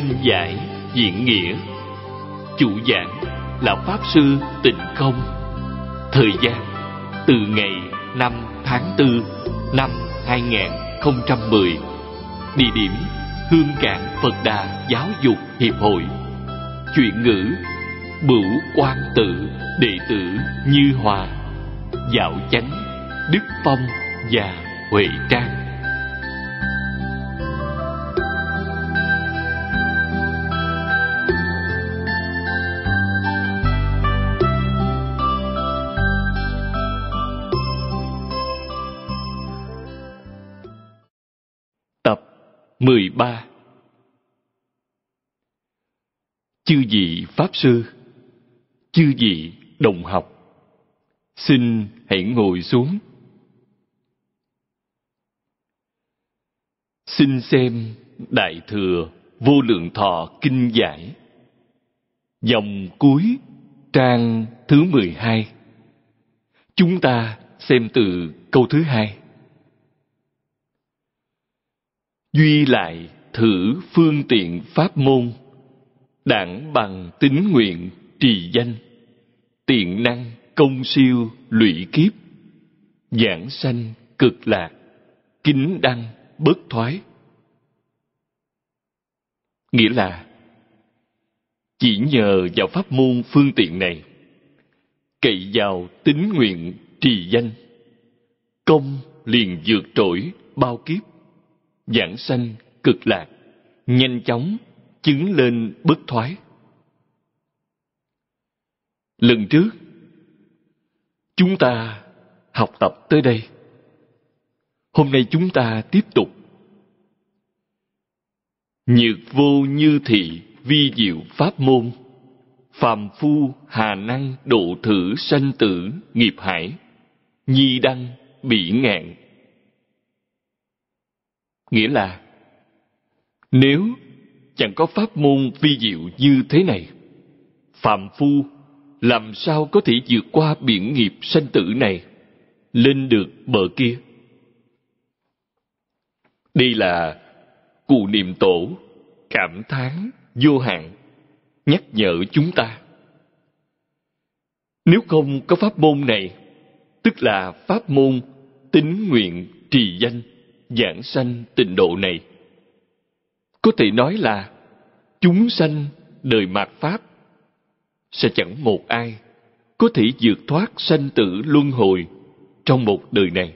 kinh giải diễn nghĩa chủ giảng là pháp sư tịnh không thời gian từ ngày 5 tháng 4 năm 2010 địa điểm Hương Cảng Phật Đà Giáo dục Hiệp hội chuyện ngữ Bửu Quan Tự đệ tử Như Hòa Dạo Chánh Đức Phong và Huệ Trang 13 Chư vị Pháp Sư Chư vị Đồng Học Xin hãy ngồi xuống Xin xem Đại Thừa Vô Lượng Thọ Kinh Giải Dòng cuối trang thứ 12 Chúng ta xem từ câu thứ hai duy lại thử phương tiện pháp môn đảng bằng tín nguyện trì danh tiện năng công siêu lụy kiếp giảng sanh cực lạc kính đăng bất thoái nghĩa là chỉ nhờ vào pháp môn phương tiện này cậy vào tín nguyện trì danh công liền vượt trỗi bao kiếp giảng sanh cực lạc nhanh chóng chứng lên bất thoái lần trước chúng ta học tập tới đây hôm nay chúng ta tiếp tục nhược vô như thị vi diệu pháp môn phàm phu hà năng độ thử sanh tử nghiệp hải nhi đăng bị ngạn Nghĩa là, nếu chẳng có pháp môn vi diệu như thế này, Phạm Phu làm sao có thể vượt qua biển nghiệp sanh tử này, lên được bờ kia? Đây là cụ niệm tổ, cảm thán vô hạn, nhắc nhở chúng ta. Nếu không có pháp môn này, tức là pháp môn tính nguyện trì danh giảng sanh tịnh độ này có thể nói là chúng sanh đời mạt pháp sẽ chẳng một ai có thể vượt thoát sanh tử luân hồi trong một đời này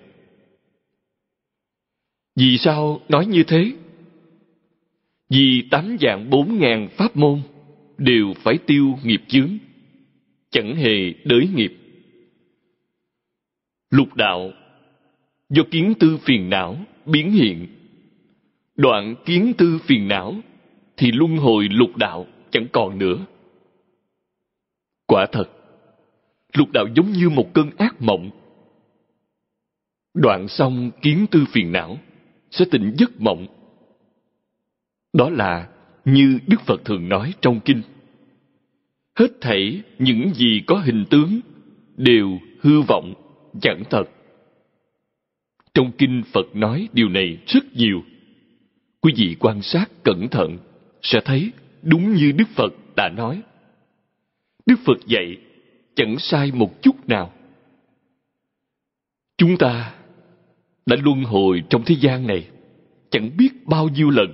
vì sao nói như thế vì tám dạng bốn ngàn pháp môn đều phải tiêu nghiệp chướng chẳng hề đới nghiệp lục đạo do kiến tư phiền não biến hiện đoạn kiến tư phiền não thì luân hồi lục đạo chẳng còn nữa quả thật lục đạo giống như một cơn ác mộng đoạn xong kiến tư phiền não sẽ tỉnh giấc mộng đó là như đức phật thường nói trong kinh hết thảy những gì có hình tướng đều hư vọng chẳng thật trong kinh Phật nói điều này rất nhiều. Quý vị quan sát cẩn thận sẽ thấy đúng như Đức Phật đã nói. Đức Phật dạy chẳng sai một chút nào. Chúng ta đã luân hồi trong thế gian này chẳng biết bao nhiêu lần,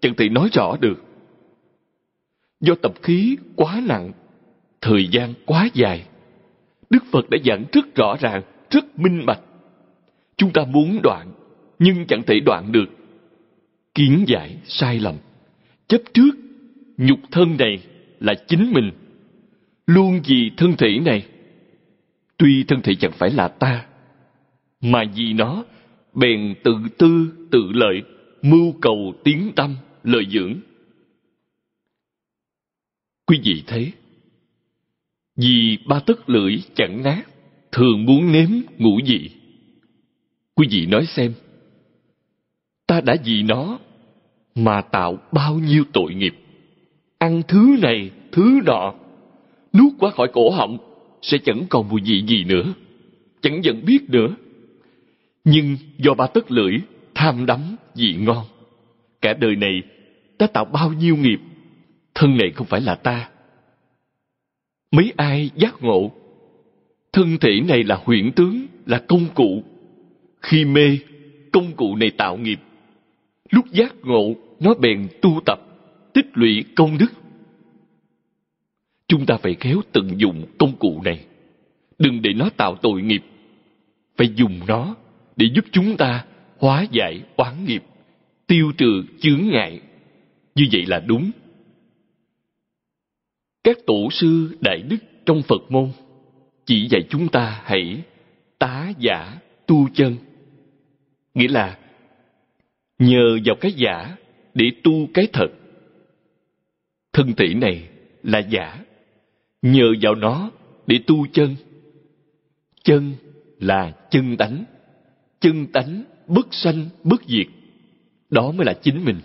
chẳng thể nói rõ được. Do tập khí quá nặng, thời gian quá dài, Đức Phật đã giảng rất rõ ràng, rất minh bạch Chúng ta muốn đoạn, nhưng chẳng thể đoạn được. Kiến giải sai lầm. Chấp trước, nhục thân này là chính mình. Luôn vì thân thể này. Tuy thân thể chẳng phải là ta, mà vì nó bèn tự tư, tự lợi, mưu cầu tiếng tâm, lợi dưỡng. Quý vị thấy, vì ba tất lưỡi chẳng nát, thường muốn nếm ngũ vị Quý vị nói xem, ta đã vì nó mà tạo bao nhiêu tội nghiệp. Ăn thứ này, thứ nọ, nuốt qua khỏi cổ họng sẽ chẳng còn mùi vị gì nữa, chẳng nhận biết nữa. Nhưng do ba tất lưỡi, tham đắm, vị ngon. Cả đời này, ta tạo bao nhiêu nghiệp, thân này không phải là ta. Mấy ai giác ngộ, thân thể này là huyện tướng, là công cụ khi mê công cụ này tạo nghiệp lúc giác ngộ nó bèn tu tập tích lũy công đức chúng ta phải khéo tận dụng công cụ này đừng để nó tạo tội nghiệp phải dùng nó để giúp chúng ta hóa giải oán nghiệp tiêu trừ chướng ngại như vậy là đúng các tổ sư đại đức trong phật môn chỉ dạy chúng ta hãy tá giả tu chân nghĩa là nhờ vào cái giả để tu cái thật thân tỷ này là giả nhờ vào nó để tu chân chân là chân tánh chân tánh bất sanh bất diệt đó mới là chính mình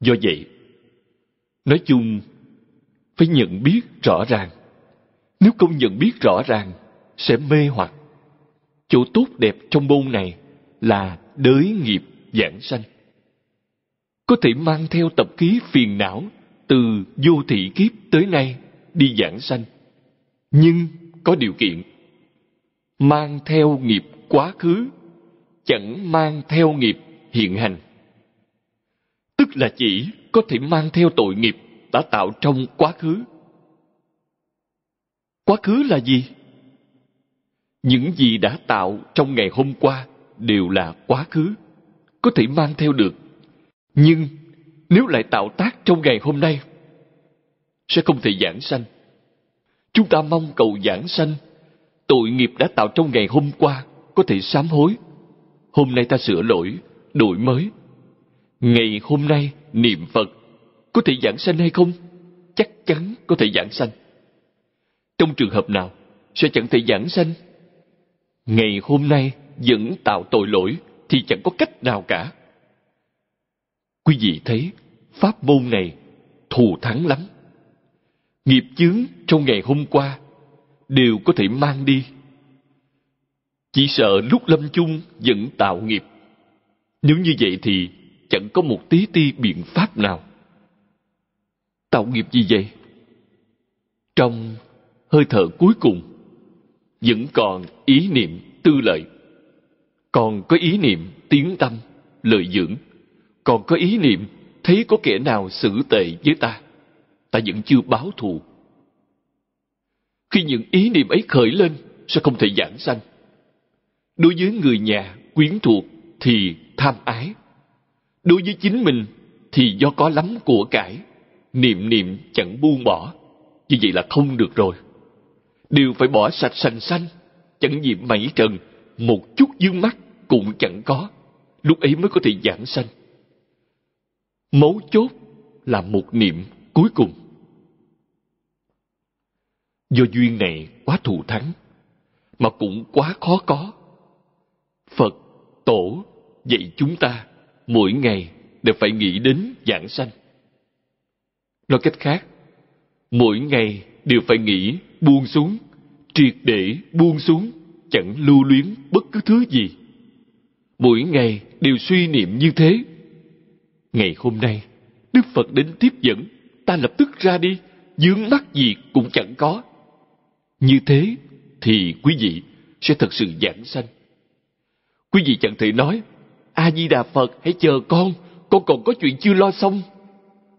do vậy nói chung phải nhận biết rõ ràng nếu không nhận biết rõ ràng sẽ mê hoặc chỗ tốt đẹp trong môn này là đới nghiệp giảng sanh có thể mang theo tập khí phiền não từ vô thị kiếp tới nay đi giảng sanh nhưng có điều kiện mang theo nghiệp quá khứ chẳng mang theo nghiệp hiện hành tức là chỉ có thể mang theo tội nghiệp đã tạo trong quá khứ quá khứ là gì những gì đã tạo trong ngày hôm qua đều là quá khứ có thể mang theo được nhưng nếu lại tạo tác trong ngày hôm nay sẽ không thể giảng sanh chúng ta mong cầu giảng sanh tội nghiệp đã tạo trong ngày hôm qua có thể sám hối hôm nay ta sửa lỗi đổi mới ngày hôm nay niệm phật có thể giảng sanh hay không chắc chắn có thể giảng sanh trong trường hợp nào sẽ chẳng thể giảng sanh ngày hôm nay vẫn tạo tội lỗi thì chẳng có cách nào cả quý vị thấy pháp môn này thù thắng lắm nghiệp chướng trong ngày hôm qua đều có thể mang đi chỉ sợ lúc lâm chung vẫn tạo nghiệp nếu như vậy thì chẳng có một tí ti biện pháp nào tạo nghiệp gì vậy trong hơi thở cuối cùng vẫn còn ý niệm tư lợi còn có ý niệm tiếng tâm lợi dưỡng còn có ý niệm thấy có kẻ nào xử tệ với ta ta vẫn chưa báo thù khi những ý niệm ấy khởi lên sẽ không thể giảng sanh đối với người nhà quyến thuộc thì tham ái đối với chính mình thì do có lắm của cải niệm niệm chẳng buông bỏ như vậy là không được rồi đều phải bỏ sạch sành xanh, chẳng gì mảy trần, một chút dương mắt cũng chẳng có, lúc ấy mới có thể giảng sanh. Mấu chốt là một niệm cuối cùng. Do duyên này quá thù thắng, mà cũng quá khó có. Phật, Tổ dạy chúng ta mỗi ngày đều phải nghĩ đến giảng sanh. Nói cách khác, mỗi ngày đều phải nghĩ buông xuống triệt để buông xuống chẳng lưu luyến bất cứ thứ gì mỗi ngày đều suy niệm như thế ngày hôm nay đức phật đến tiếp dẫn ta lập tức ra đi dướng mắt gì cũng chẳng có như thế thì quý vị sẽ thật sự giảng sanh quý vị chẳng thể nói a di đà phật hãy chờ con con còn có chuyện chưa lo xong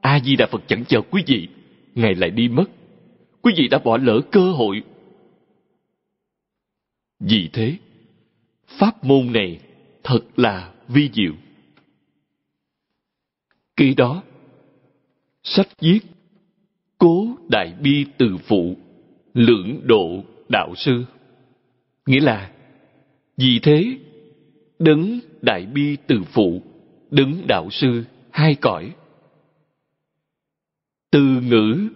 a di đà phật chẳng chờ quý vị ngài lại đi mất quý vị đã bỏ lỡ cơ hội vì thế pháp môn này thật là vi diệu khi đó sách viết cố đại bi từ phụ lưỡng độ đạo sư nghĩa là vì thế đấng đại bi từ phụ đấng đạo sư hai cõi từ ngữ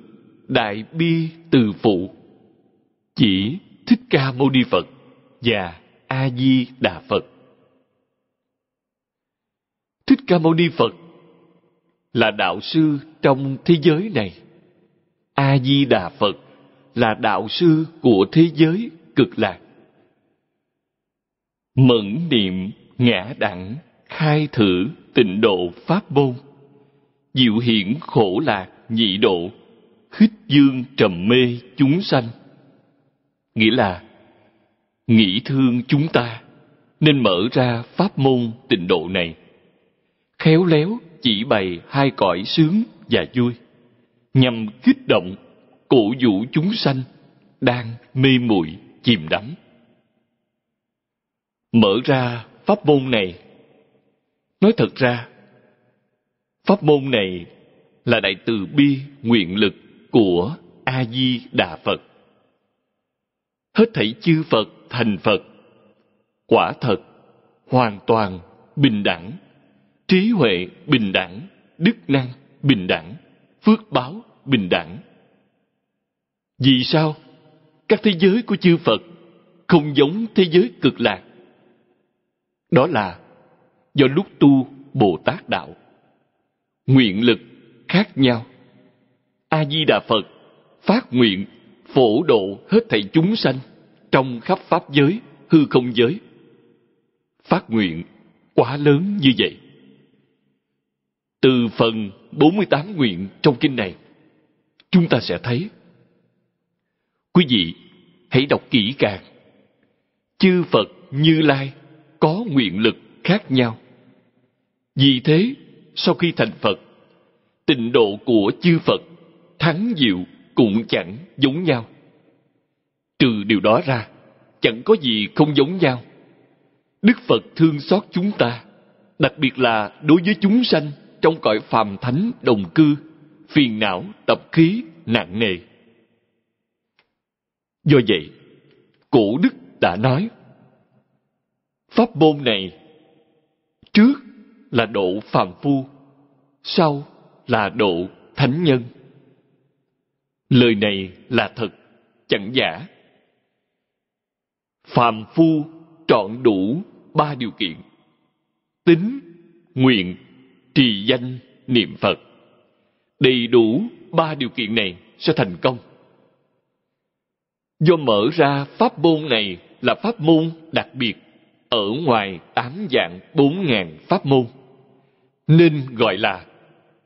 đại bi từ phụ chỉ thích ca mâu ni phật và a di đà phật thích ca mâu ni phật là đạo sư trong thế giới này a di đà phật là đạo sư của thế giới cực lạc mẫn niệm ngã đẳng khai thử tịnh độ pháp môn diệu hiển khổ lạc nhị độ khích dương trầm mê chúng sanh nghĩa là nghĩ thương chúng ta nên mở ra pháp môn tịnh độ này khéo léo chỉ bày hai cõi sướng và vui nhằm kích động cổ vũ chúng sanh đang mê muội chìm đắm mở ra pháp môn này nói thật ra pháp môn này là đại từ bi nguyện lực của a di đà phật hết thảy chư phật thành phật quả thật hoàn toàn bình đẳng trí huệ bình đẳng đức năng bình đẳng phước báo bình đẳng vì sao các thế giới của chư phật không giống thế giới cực lạc đó là do lúc tu bồ tát đạo nguyện lực khác nhau a di đà phật phát nguyện phổ độ hết thảy chúng sanh trong khắp pháp giới hư không giới phát nguyện quá lớn như vậy từ phần 48 nguyện trong kinh này chúng ta sẽ thấy quý vị hãy đọc kỹ càng chư phật như lai có nguyện lực khác nhau vì thế sau khi thành phật tịnh độ của chư phật thắng diệu cũng chẳng giống nhau. Trừ điều đó ra, chẳng có gì không giống nhau. Đức Phật thương xót chúng ta, đặc biệt là đối với chúng sanh trong cõi phàm thánh đồng cư, phiền não, tập khí, nặng nề. Do vậy, cổ đức đã nói, Pháp môn này, trước là độ phàm phu, sau là độ thánh nhân. Lời này là thật, chẳng giả. Phàm phu trọn đủ ba điều kiện. Tính, nguyện, trì danh, niệm Phật. Đầy đủ ba điều kiện này sẽ thành công. Do mở ra pháp môn này là pháp môn đặc biệt ở ngoài tám dạng bốn ngàn pháp môn nên gọi là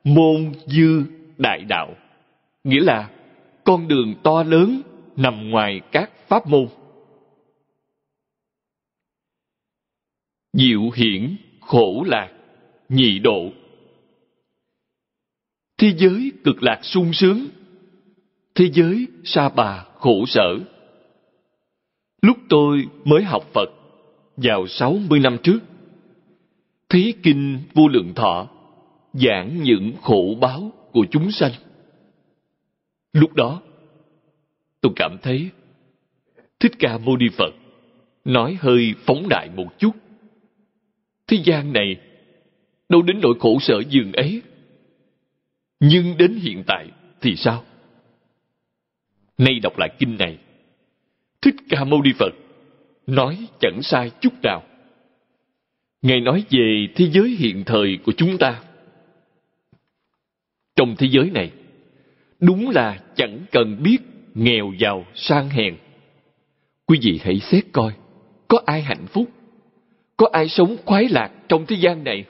môn dư đại đạo nghĩa là con đường to lớn nằm ngoài các pháp môn diệu hiển khổ lạc nhị độ thế giới cực lạc sung sướng thế giới sa bà khổ sở lúc tôi mới học phật vào sáu mươi năm trước thấy kinh vô lượng thọ giảng những khổ báo của chúng sanh Lúc đó, tôi cảm thấy Thích Ca Mâu Ni Phật nói hơi phóng đại một chút. Thế gian này đâu đến nỗi khổ sở dường ấy. Nhưng đến hiện tại thì sao? Nay đọc lại kinh này, Thích Ca Mâu Ni Phật nói chẳng sai chút nào. Ngài nói về thế giới hiện thời của chúng ta. Trong thế giới này, đúng là chẳng cần biết nghèo giàu sang hèn quý vị hãy xét coi có ai hạnh phúc có ai sống khoái lạc trong thế gian này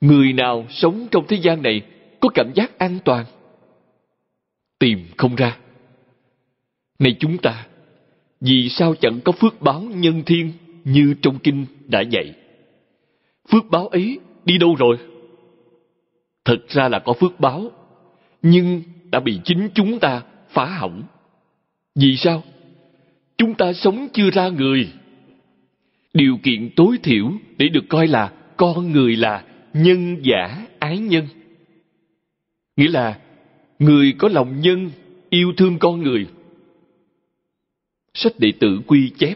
người nào sống trong thế gian này có cảm giác an toàn tìm không ra này chúng ta vì sao chẳng có phước báo nhân thiên như trong kinh đã dạy phước báo ấy đi đâu rồi thật ra là có phước báo nhưng đã bị chính chúng ta phá hỏng. Vì sao? Chúng ta sống chưa ra người. Điều kiện tối thiểu để được coi là con người là nhân giả ái nhân. Nghĩa là người có lòng nhân yêu thương con người. Sách đệ tử quy chép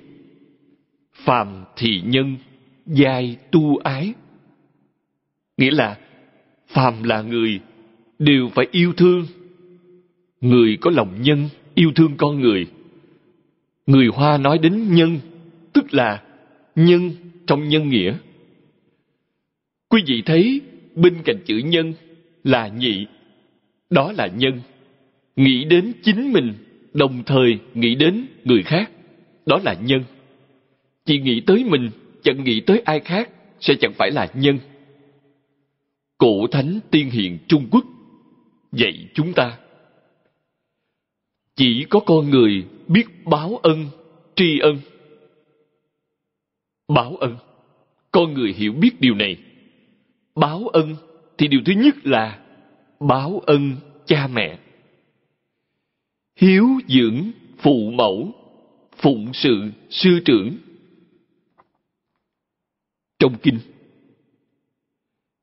Phàm thì nhân giai tu ái nghĩa là phàm là người đều phải yêu thương người có lòng nhân yêu thương con người người hoa nói đến nhân tức là nhân trong nhân nghĩa quý vị thấy bên cạnh chữ nhân là nhị đó là nhân nghĩ đến chính mình đồng thời nghĩ đến người khác đó là nhân chỉ nghĩ tới mình chẳng nghĩ tới ai khác sẽ chẳng phải là nhân cổ thánh tiên hiền trung quốc dạy chúng ta chỉ có con người biết báo ân tri ân báo ân con người hiểu biết điều này báo ân thì điều thứ nhất là báo ân cha mẹ hiếu dưỡng phụ mẫu phụng sự sư trưởng trong kinh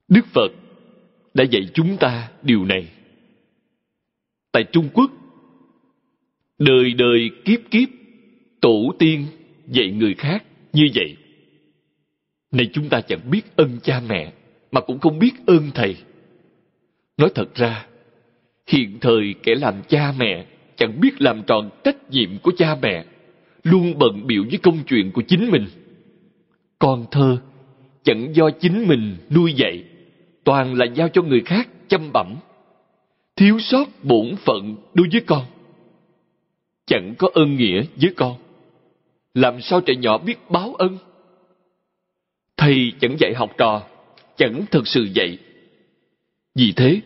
đức phật đã dạy chúng ta điều này tại trung quốc đời đời kiếp kiếp tổ tiên dạy người khác như vậy này chúng ta chẳng biết ơn cha mẹ mà cũng không biết ơn thầy nói thật ra hiện thời kẻ làm cha mẹ chẳng biết làm tròn trách nhiệm của cha mẹ luôn bận biểu với công chuyện của chính mình con thơ chẳng do chính mình nuôi dạy toàn là giao cho người khác chăm bẩm thiếu sót bổn phận đối với con chẳng có ơn nghĩa với con làm sao trẻ nhỏ biết báo ân thầy chẳng dạy học trò chẳng thật sự dạy vì thế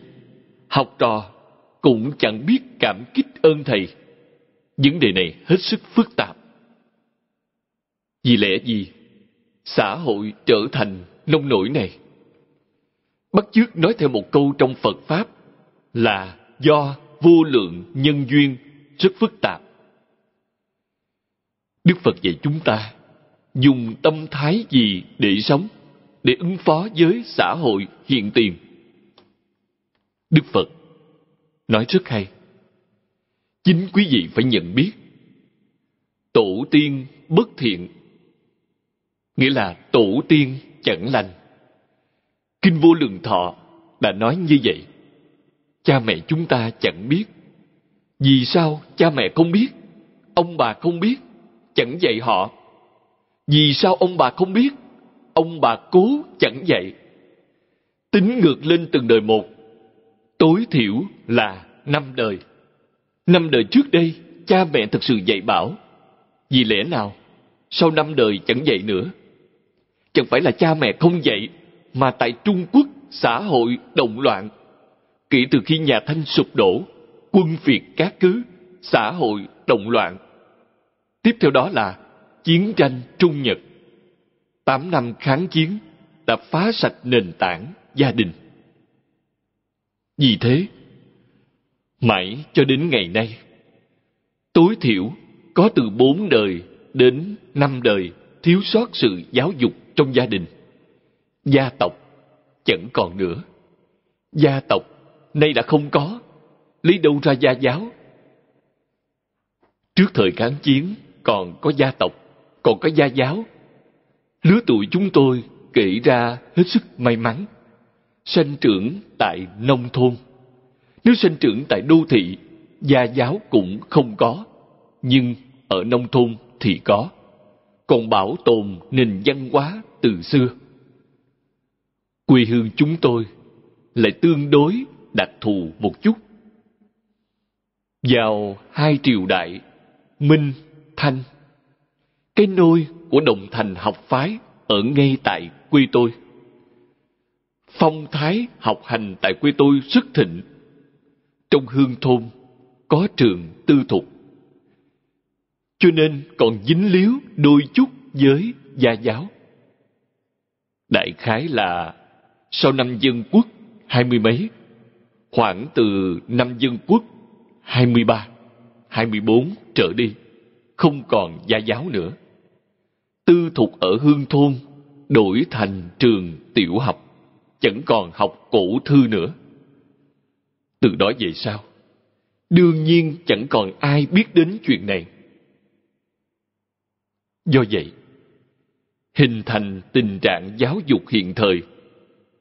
học trò cũng chẳng biết cảm kích ơn thầy vấn đề này hết sức phức tạp vì lẽ gì xã hội trở thành nông nổi này bắt chước nói theo một câu trong phật pháp là do vô lượng nhân duyên rất phức tạp Đức Phật dạy chúng ta dùng tâm thái gì để sống, để ứng phó với xã hội hiện tiền. Đức Phật nói rất hay. Chính quý vị phải nhận biết tổ tiên bất thiện nghĩa là tổ tiên chẳng lành. Kinh Vô Lượng Thọ đã nói như vậy. Cha mẹ chúng ta chẳng biết. Vì sao cha mẹ không biết? Ông bà không biết chẳng dạy họ. Vì sao ông bà không biết? Ông bà cố chẳng dạy. Tính ngược lên từng đời một, tối thiểu là năm đời. Năm đời trước đây, cha mẹ thật sự dạy bảo. Vì lẽ nào? Sau năm đời chẳng dạy nữa. Chẳng phải là cha mẹ không dạy, mà tại Trung Quốc xã hội động loạn. Kể từ khi nhà Thanh sụp đổ, quân phiệt cát cứ, xã hội động loạn Tiếp theo đó là chiến tranh Trung Nhật. Tám năm kháng chiến đã phá sạch nền tảng gia đình. Vì thế, mãi cho đến ngày nay, tối thiểu có từ bốn đời đến năm đời thiếu sót sự giáo dục trong gia đình. Gia tộc chẳng còn nữa. Gia tộc nay đã không có, lấy đâu ra gia giáo? Trước thời kháng chiến, còn có gia tộc, còn có gia giáo. Lứa tuổi chúng tôi kể ra hết sức may mắn. Sinh trưởng tại nông thôn. Nếu sinh trưởng tại đô thị, gia giáo cũng không có. Nhưng ở nông thôn thì có. Còn bảo tồn nền văn hóa từ xưa. Quê hương chúng tôi lại tương đối đặc thù một chút. Vào hai triều đại, Minh Thanh. Cái nôi của Đồng Thành học phái ở ngay tại quê tôi. Phong thái học hành tại quê tôi rất thịnh. Trong hương thôn có trường tư thục. Cho nên còn dính líu đôi chút với gia giáo. Đại khái là sau năm dân quốc hai mươi mấy, khoảng từ năm dân quốc hai mươi ba, hai mươi bốn trở đi không còn gia giáo nữa tư thục ở hương thôn đổi thành trường tiểu học chẳng còn học cổ thư nữa từ đó về sau đương nhiên chẳng còn ai biết đến chuyện này do vậy hình thành tình trạng giáo dục hiện thời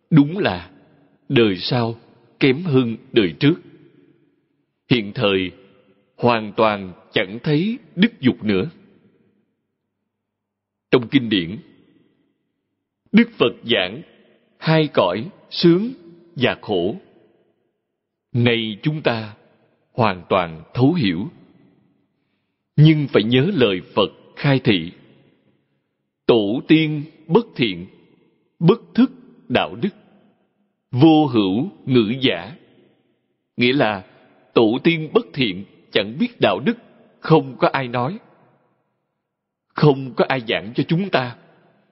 đúng là đời sau kém hơn đời trước hiện thời hoàn toàn chẳng thấy đức dục nữa trong kinh điển đức phật giảng hai cõi sướng và khổ nay chúng ta hoàn toàn thấu hiểu nhưng phải nhớ lời phật khai thị tổ tiên bất thiện bất thức đạo đức vô hữu ngữ giả nghĩa là tổ tiên bất thiện chẳng biết đạo đức không có ai nói không có ai giảng cho chúng ta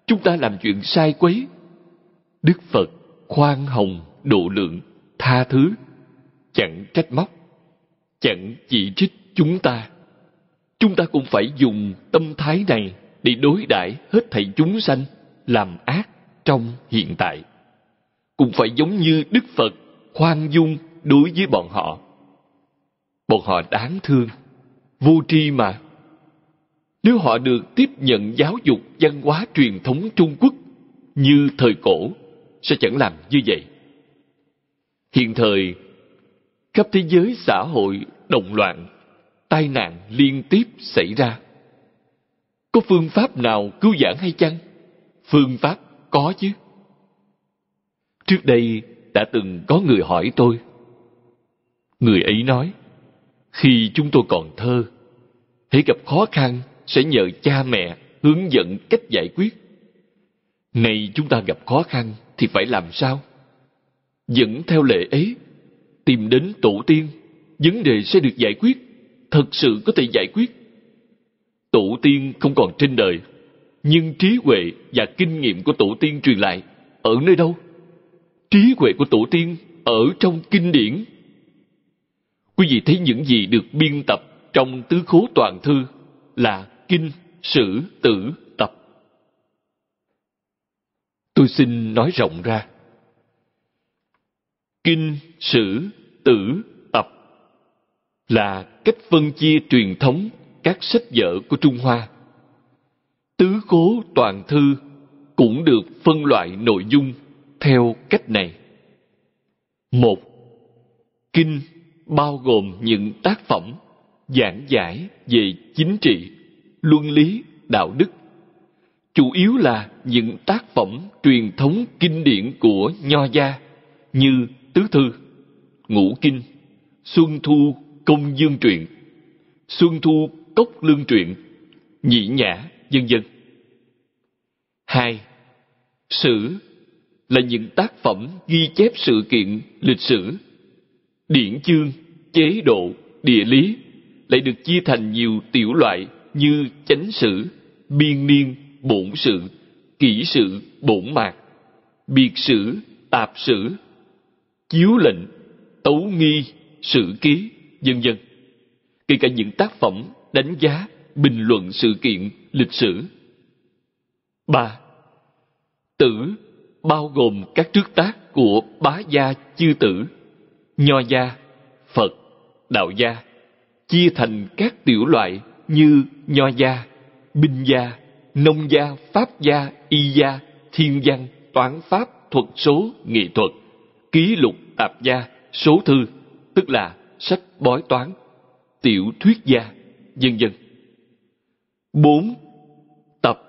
chúng ta làm chuyện sai quấy đức phật khoan hồng độ lượng tha thứ chẳng trách móc chẳng chỉ trích chúng ta chúng ta cũng phải dùng tâm thái này để đối đãi hết thảy chúng sanh làm ác trong hiện tại cũng phải giống như đức phật khoan dung đối với bọn họ bọn họ đáng thương vô tri mà nếu họ được tiếp nhận giáo dục văn hóa truyền thống trung quốc như thời cổ sẽ chẳng làm như vậy hiện thời khắp thế giới xã hội động loạn tai nạn liên tiếp xảy ra có phương pháp nào cứu giãn hay chăng phương pháp có chứ trước đây đã từng có người hỏi tôi người ấy nói khi chúng tôi còn thơ hãy gặp khó khăn sẽ nhờ cha mẹ hướng dẫn cách giải quyết nay chúng ta gặp khó khăn thì phải làm sao dẫn theo lệ ấy tìm đến tổ tiên vấn đề sẽ được giải quyết thật sự có thể giải quyết tổ tiên không còn trên đời nhưng trí huệ và kinh nghiệm của tổ tiên truyền lại ở nơi đâu trí huệ của tổ tiên ở trong kinh điển quý vị thấy những gì được biên tập trong tứ khố toàn thư là kinh sử tử tập tôi xin nói rộng ra kinh sử tử tập là cách phân chia truyền thống các sách vở của trung hoa tứ khố toàn thư cũng được phân loại nội dung theo cách này một kinh bao gồm những tác phẩm giảng giải về chính trị luân lý đạo đức chủ yếu là những tác phẩm truyền thống kinh điển của nho gia như tứ thư ngũ kinh xuân thu công dương truyện xuân thu cốc lương truyện nhị nhã vân vân hai sử là những tác phẩm ghi chép sự kiện lịch sử điển chương chế độ địa lý lại được chia thành nhiều tiểu loại như chánh sử biên niên bổn sự kỹ sự bổn mạc biệt sử tạp sử chiếu lệnh tấu nghi sử ký vân vân kể cả những tác phẩm đánh giá bình luận sự kiện lịch sử ba tử bao gồm các trước tác của bá gia chư tử Nho gia, Phật, Đạo gia chia thành các tiểu loại như Nho gia, Binh gia, Nông gia, Pháp gia, Y gia, Thiên văn, Toán pháp, thuật số, nghệ thuật, ký lục tạp gia, số thư, tức là sách bói toán, tiểu thuyết gia, vân vân. 4. Tập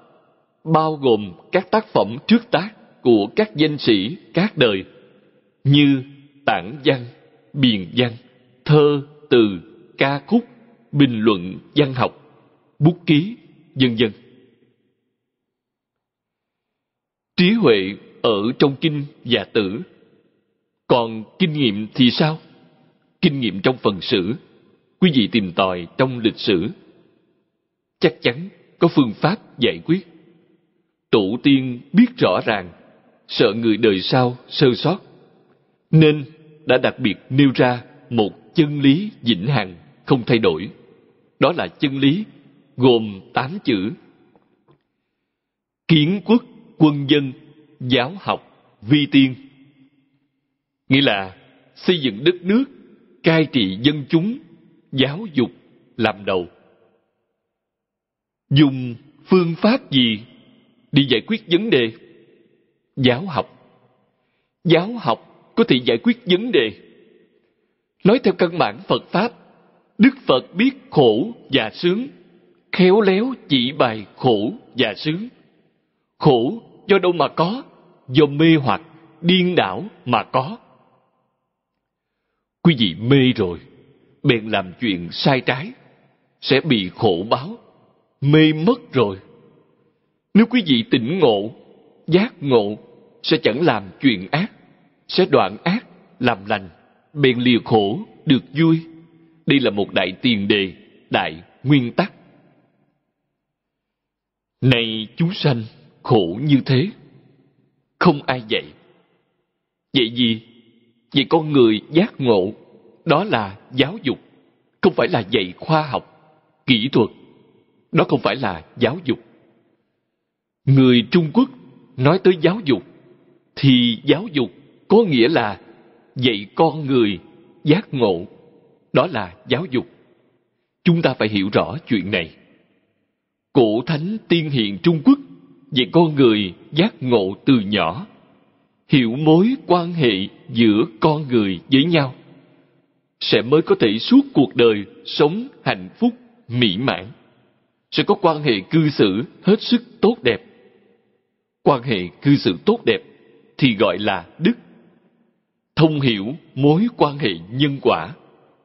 bao gồm các tác phẩm trước tác của các danh sĩ các đời như Tản Văn, biền văn thơ từ ca khúc bình luận văn học bút ký vân vân trí huệ ở trong kinh và dạ tử còn kinh nghiệm thì sao kinh nghiệm trong phần sử quý vị tìm tòi trong lịch sử chắc chắn có phương pháp giải quyết tổ tiên biết rõ ràng sợ người đời sau sơ sót nên đã đặc biệt nêu ra một chân lý vĩnh hằng không thay đổi đó là chân lý gồm tám chữ kiến quốc quân dân giáo học vi tiên nghĩa là xây dựng đất nước cai trị dân chúng giáo dục làm đầu dùng phương pháp gì đi giải quyết vấn đề giáo học giáo học có thể giải quyết vấn đề. Nói theo căn bản Phật Pháp, Đức Phật biết khổ và sướng, khéo léo chỉ bài khổ và sướng. Khổ do đâu mà có, do mê hoặc, điên đảo mà có. Quý vị mê rồi, bèn làm chuyện sai trái, sẽ bị khổ báo, mê mất rồi. Nếu quý vị tỉnh ngộ, giác ngộ, sẽ chẳng làm chuyện ác sẽ đoạn ác làm lành bèn lìa khổ được vui đây là một đại tiền đề đại nguyên tắc này chúng sanh khổ như thế không ai dạy vậy gì vậy con người giác ngộ đó là giáo dục không phải là dạy khoa học kỹ thuật đó không phải là giáo dục người trung quốc nói tới giáo dục thì giáo dục có nghĩa là dạy con người giác ngộ đó là giáo dục chúng ta phải hiểu rõ chuyện này cổ thánh tiên hiền trung quốc dạy con người giác ngộ từ nhỏ hiểu mối quan hệ giữa con người với nhau sẽ mới có thể suốt cuộc đời sống hạnh phúc mỹ mãn sẽ có quan hệ cư xử hết sức tốt đẹp quan hệ cư xử tốt đẹp thì gọi là đức thông hiểu mối quan hệ nhân quả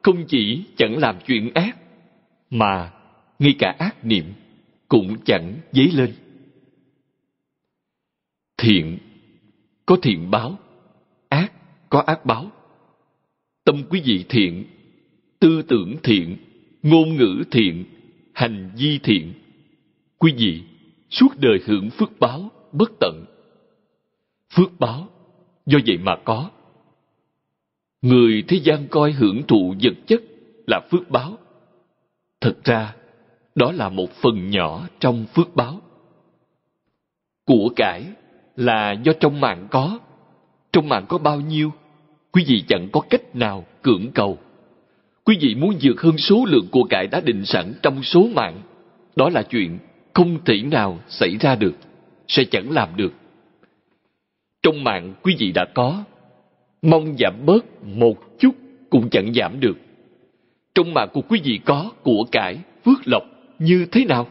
không chỉ chẳng làm chuyện ác mà ngay cả ác niệm cũng chẳng dấy lên thiện có thiện báo ác có ác báo tâm quý vị thiện tư tưởng thiện ngôn ngữ thiện hành vi thiện quý vị suốt đời hưởng phước báo bất tận phước báo do vậy mà có người thế gian coi hưởng thụ vật chất là phước báo thật ra đó là một phần nhỏ trong phước báo của cải là do trong mạng có trong mạng có bao nhiêu quý vị chẳng có cách nào cưỡng cầu quý vị muốn vượt hơn số lượng của cải đã định sẵn trong số mạng đó là chuyện không thể nào xảy ra được sẽ chẳng làm được trong mạng quý vị đã có mong giảm bớt một chút cũng chẳng giảm được. Trong mạng của quý vị có của cải, phước lộc như thế nào?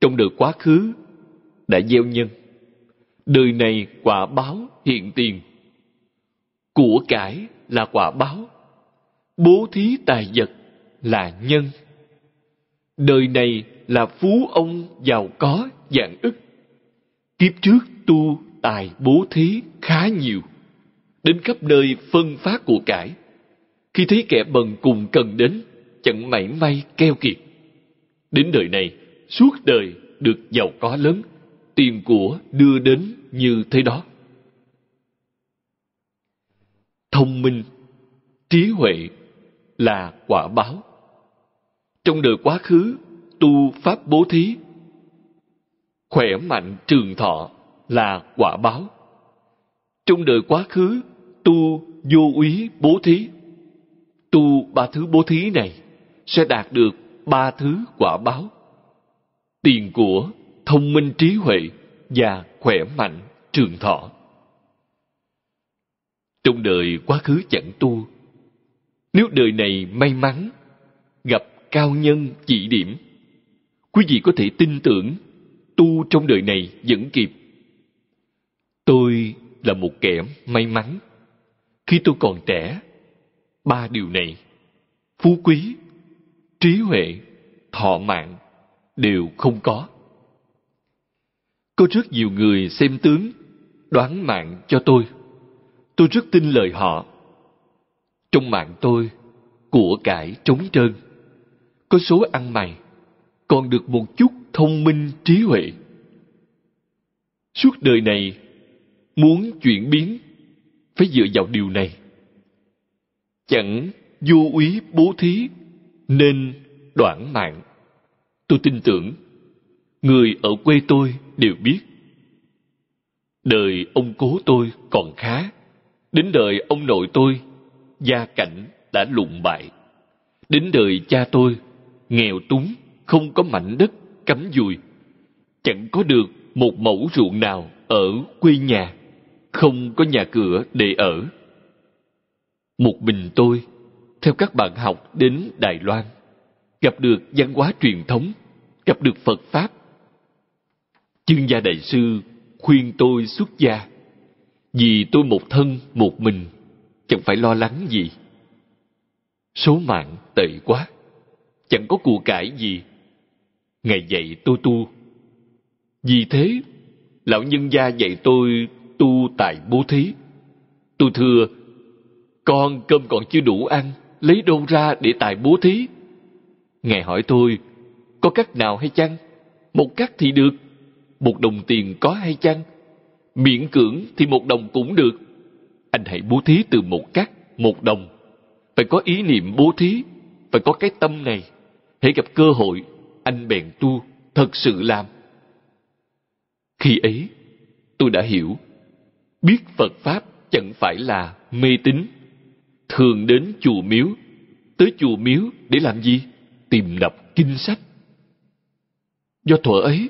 Trong đời quá khứ đã gieo nhân, đời này quả báo hiện tiền. Của cải là quả báo, bố thí tài vật là nhân. Đời này là phú ông giàu có dạng ức. Kiếp trước tu tài bố thí khá nhiều đến khắp nơi phân phát của cải. Khi thấy kẻ bần cùng cần đến, chẳng mảy may keo kiệt. Đến đời này, suốt đời được giàu có lớn, tiền của đưa đến như thế đó. Thông minh, trí huệ là quả báo. Trong đời quá khứ, tu pháp bố thí, khỏe mạnh trường thọ là quả báo. Trong đời quá khứ, tu vô úy bố thí tu ba thứ bố thí này sẽ đạt được ba thứ quả báo tiền của thông minh trí huệ và khỏe mạnh trường thọ trong đời quá khứ chẳng tu nếu đời này may mắn gặp cao nhân chỉ điểm quý vị có thể tin tưởng tu trong đời này vẫn kịp tôi là một kẻ may mắn khi tôi còn trẻ ba điều này phú quý trí huệ thọ mạng đều không có có rất nhiều người xem tướng đoán mạng cho tôi tôi rất tin lời họ trong mạng tôi của cải trống trơn có số ăn mày còn được một chút thông minh trí huệ suốt đời này muốn chuyển biến phải dựa vào điều này chẳng vô úy bố thí nên đoạn mạng tôi tin tưởng người ở quê tôi đều biết đời ông cố tôi còn khá đến đời ông nội tôi gia cảnh đã lụng bại đến đời cha tôi nghèo túng không có mảnh đất cắm dùi chẳng có được một mẫu ruộng nào ở quê nhà không có nhà cửa để ở một mình tôi theo các bạn học đến đài loan gặp được văn hóa truyền thống gặp được phật pháp chương gia đại sư khuyên tôi xuất gia vì tôi một thân một mình chẳng phải lo lắng gì số mạng tệ quá chẳng có của cải gì ngày dạy tôi tu vì thế lão nhân gia dạy tôi tu tại bố thí tôi thưa con cơm còn chưa đủ ăn lấy đâu ra để tài bố thí ngài hỏi tôi có cách nào hay chăng một cách thì được một đồng tiền có hay chăng miễn cưỡng thì một đồng cũng được anh hãy bố thí từ một cách một đồng phải có ý niệm bố thí phải có cái tâm này hãy gặp cơ hội anh bèn tu thật sự làm khi ấy tôi đã hiểu biết phật pháp chẳng phải là mê tín thường đến chùa miếu tới chùa miếu để làm gì tìm đọc kinh sách do thuở ấy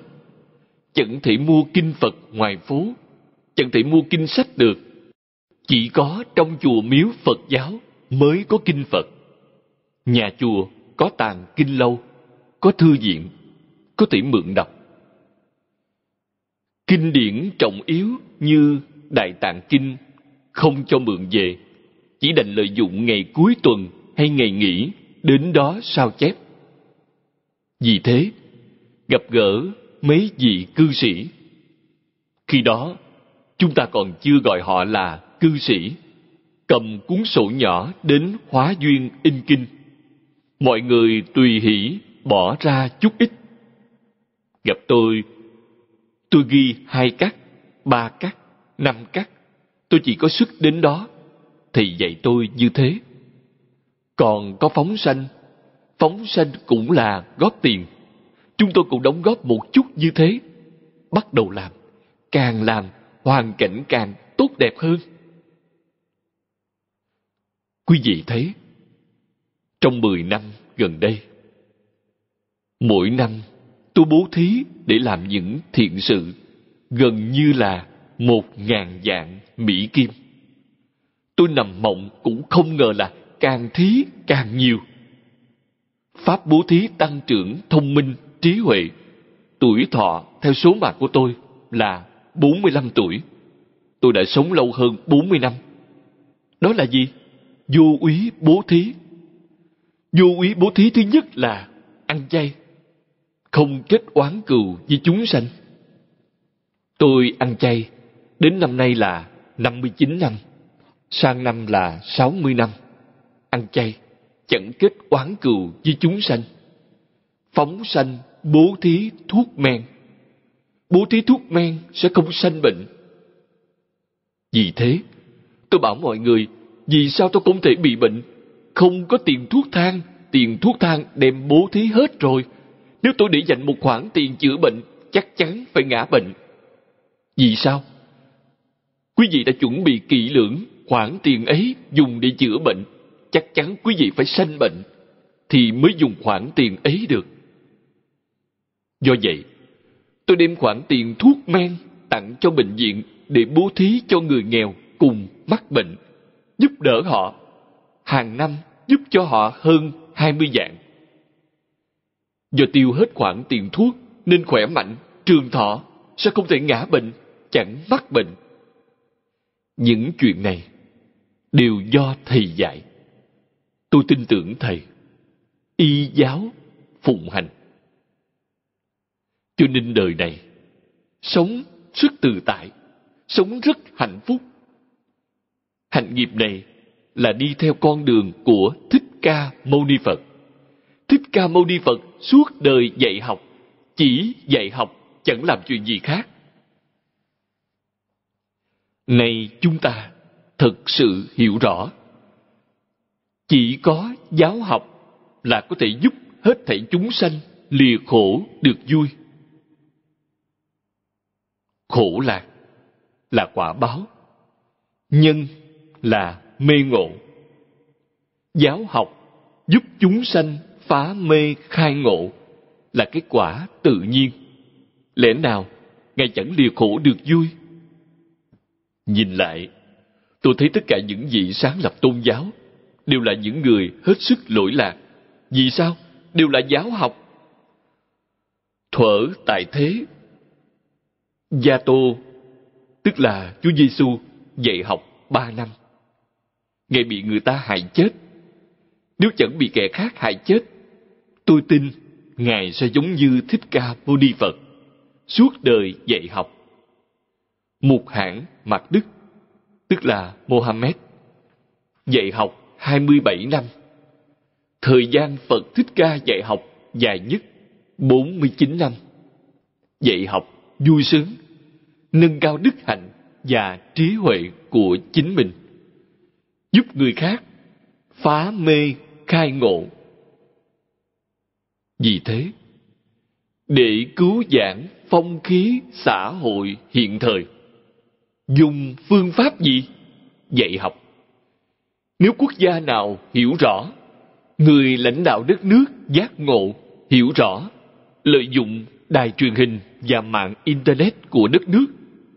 chẳng thể mua kinh phật ngoài phố chẳng thể mua kinh sách được chỉ có trong chùa miếu phật giáo mới có kinh phật nhà chùa có tàng kinh lâu có thư viện có thể mượn đọc kinh điển trọng yếu như Đại Tạng Kinh không cho mượn về, chỉ đành lợi dụng ngày cuối tuần hay ngày nghỉ đến đó sao chép. Vì thế, gặp gỡ mấy vị cư sĩ. Khi đó, chúng ta còn chưa gọi họ là cư sĩ. Cầm cuốn sổ nhỏ đến hóa duyên in kinh. Mọi người tùy hỷ bỏ ra chút ít. Gặp tôi, tôi ghi hai cắt, ba cắt năm cắt tôi chỉ có sức đến đó thì dạy tôi như thế còn có phóng sanh phóng sanh cũng là góp tiền chúng tôi cũng đóng góp một chút như thế bắt đầu làm càng làm hoàn cảnh càng tốt đẹp hơn quý vị thấy trong mười năm gần đây mỗi năm tôi bố thí để làm những thiện sự gần như là một ngàn dạng mỹ kim. Tôi nằm mộng cũng không ngờ là càng thí càng nhiều. Pháp bố thí tăng trưởng thông minh, trí huệ. Tuổi thọ theo số mạng của tôi là 45 tuổi. Tôi đã sống lâu hơn 40 năm. Đó là gì? Vô úy bố thí. Vô úy bố thí thứ nhất là ăn chay. Không kết oán cừu với chúng sanh. Tôi ăn chay Đến năm nay là 59 năm, sang năm là 60 năm. Ăn chay, chẳng kết oán cừu với chúng sanh. Phóng sanh, bố thí thuốc men. Bố thí thuốc men sẽ không sanh bệnh. Vì thế, tôi bảo mọi người, vì sao tôi không thể bị bệnh? Không có tiền thuốc thang, tiền thuốc thang đem bố thí hết rồi. Nếu tôi để dành một khoản tiền chữa bệnh, chắc chắn phải ngã bệnh. Vì sao? Quý vị đã chuẩn bị kỹ lưỡng khoản tiền ấy dùng để chữa bệnh. Chắc chắn quý vị phải sanh bệnh thì mới dùng khoản tiền ấy được. Do vậy, tôi đem khoản tiền thuốc men tặng cho bệnh viện để bố thí cho người nghèo cùng mắc bệnh, giúp đỡ họ. Hàng năm giúp cho họ hơn hai mươi dạng. Do tiêu hết khoản tiền thuốc nên khỏe mạnh, trường thọ, sẽ không thể ngã bệnh, chẳng mắc bệnh những chuyện này đều do thầy dạy tôi tin tưởng thầy y giáo phụng hành cho nên đời này sống rất tự tại sống rất hạnh phúc hạnh nghiệp này là đi theo con đường của thích ca mâu ni phật thích ca mâu ni phật suốt đời dạy học chỉ dạy học chẳng làm chuyện gì khác nay chúng ta thực sự hiểu rõ chỉ có giáo học là có thể giúp hết thảy chúng sanh lìa khổ được vui khổ lạc là quả báo nhân là mê ngộ giáo học giúp chúng sanh phá mê khai ngộ là kết quả tự nhiên lẽ nào ngài chẳng lìa khổ được vui Nhìn lại, tôi thấy tất cả những vị sáng lập tôn giáo đều là những người hết sức lỗi lạc. Vì sao? Đều là giáo học. Thuở tại thế, Gia Tô, tức là Chúa Giêsu dạy học ba năm. Ngài bị người ta hại chết. Nếu chẳng bị kẻ khác hại chết, tôi tin Ngài sẽ giống như Thích Ca Mâu Ni Phật, suốt đời dạy học một hãng mạc Đức, tức là Mohammed, dạy học 27 năm. Thời gian Phật Thích Ca dạy học dài nhất 49 năm. Dạy học vui sướng, nâng cao đức hạnh và trí huệ của chính mình. Giúp người khác phá mê khai ngộ. Vì thế, để cứu giảng phong khí xã hội hiện thời dùng phương pháp gì dạy học nếu quốc gia nào hiểu rõ người lãnh đạo đất nước giác ngộ hiểu rõ lợi dụng đài truyền hình và mạng internet của đất nước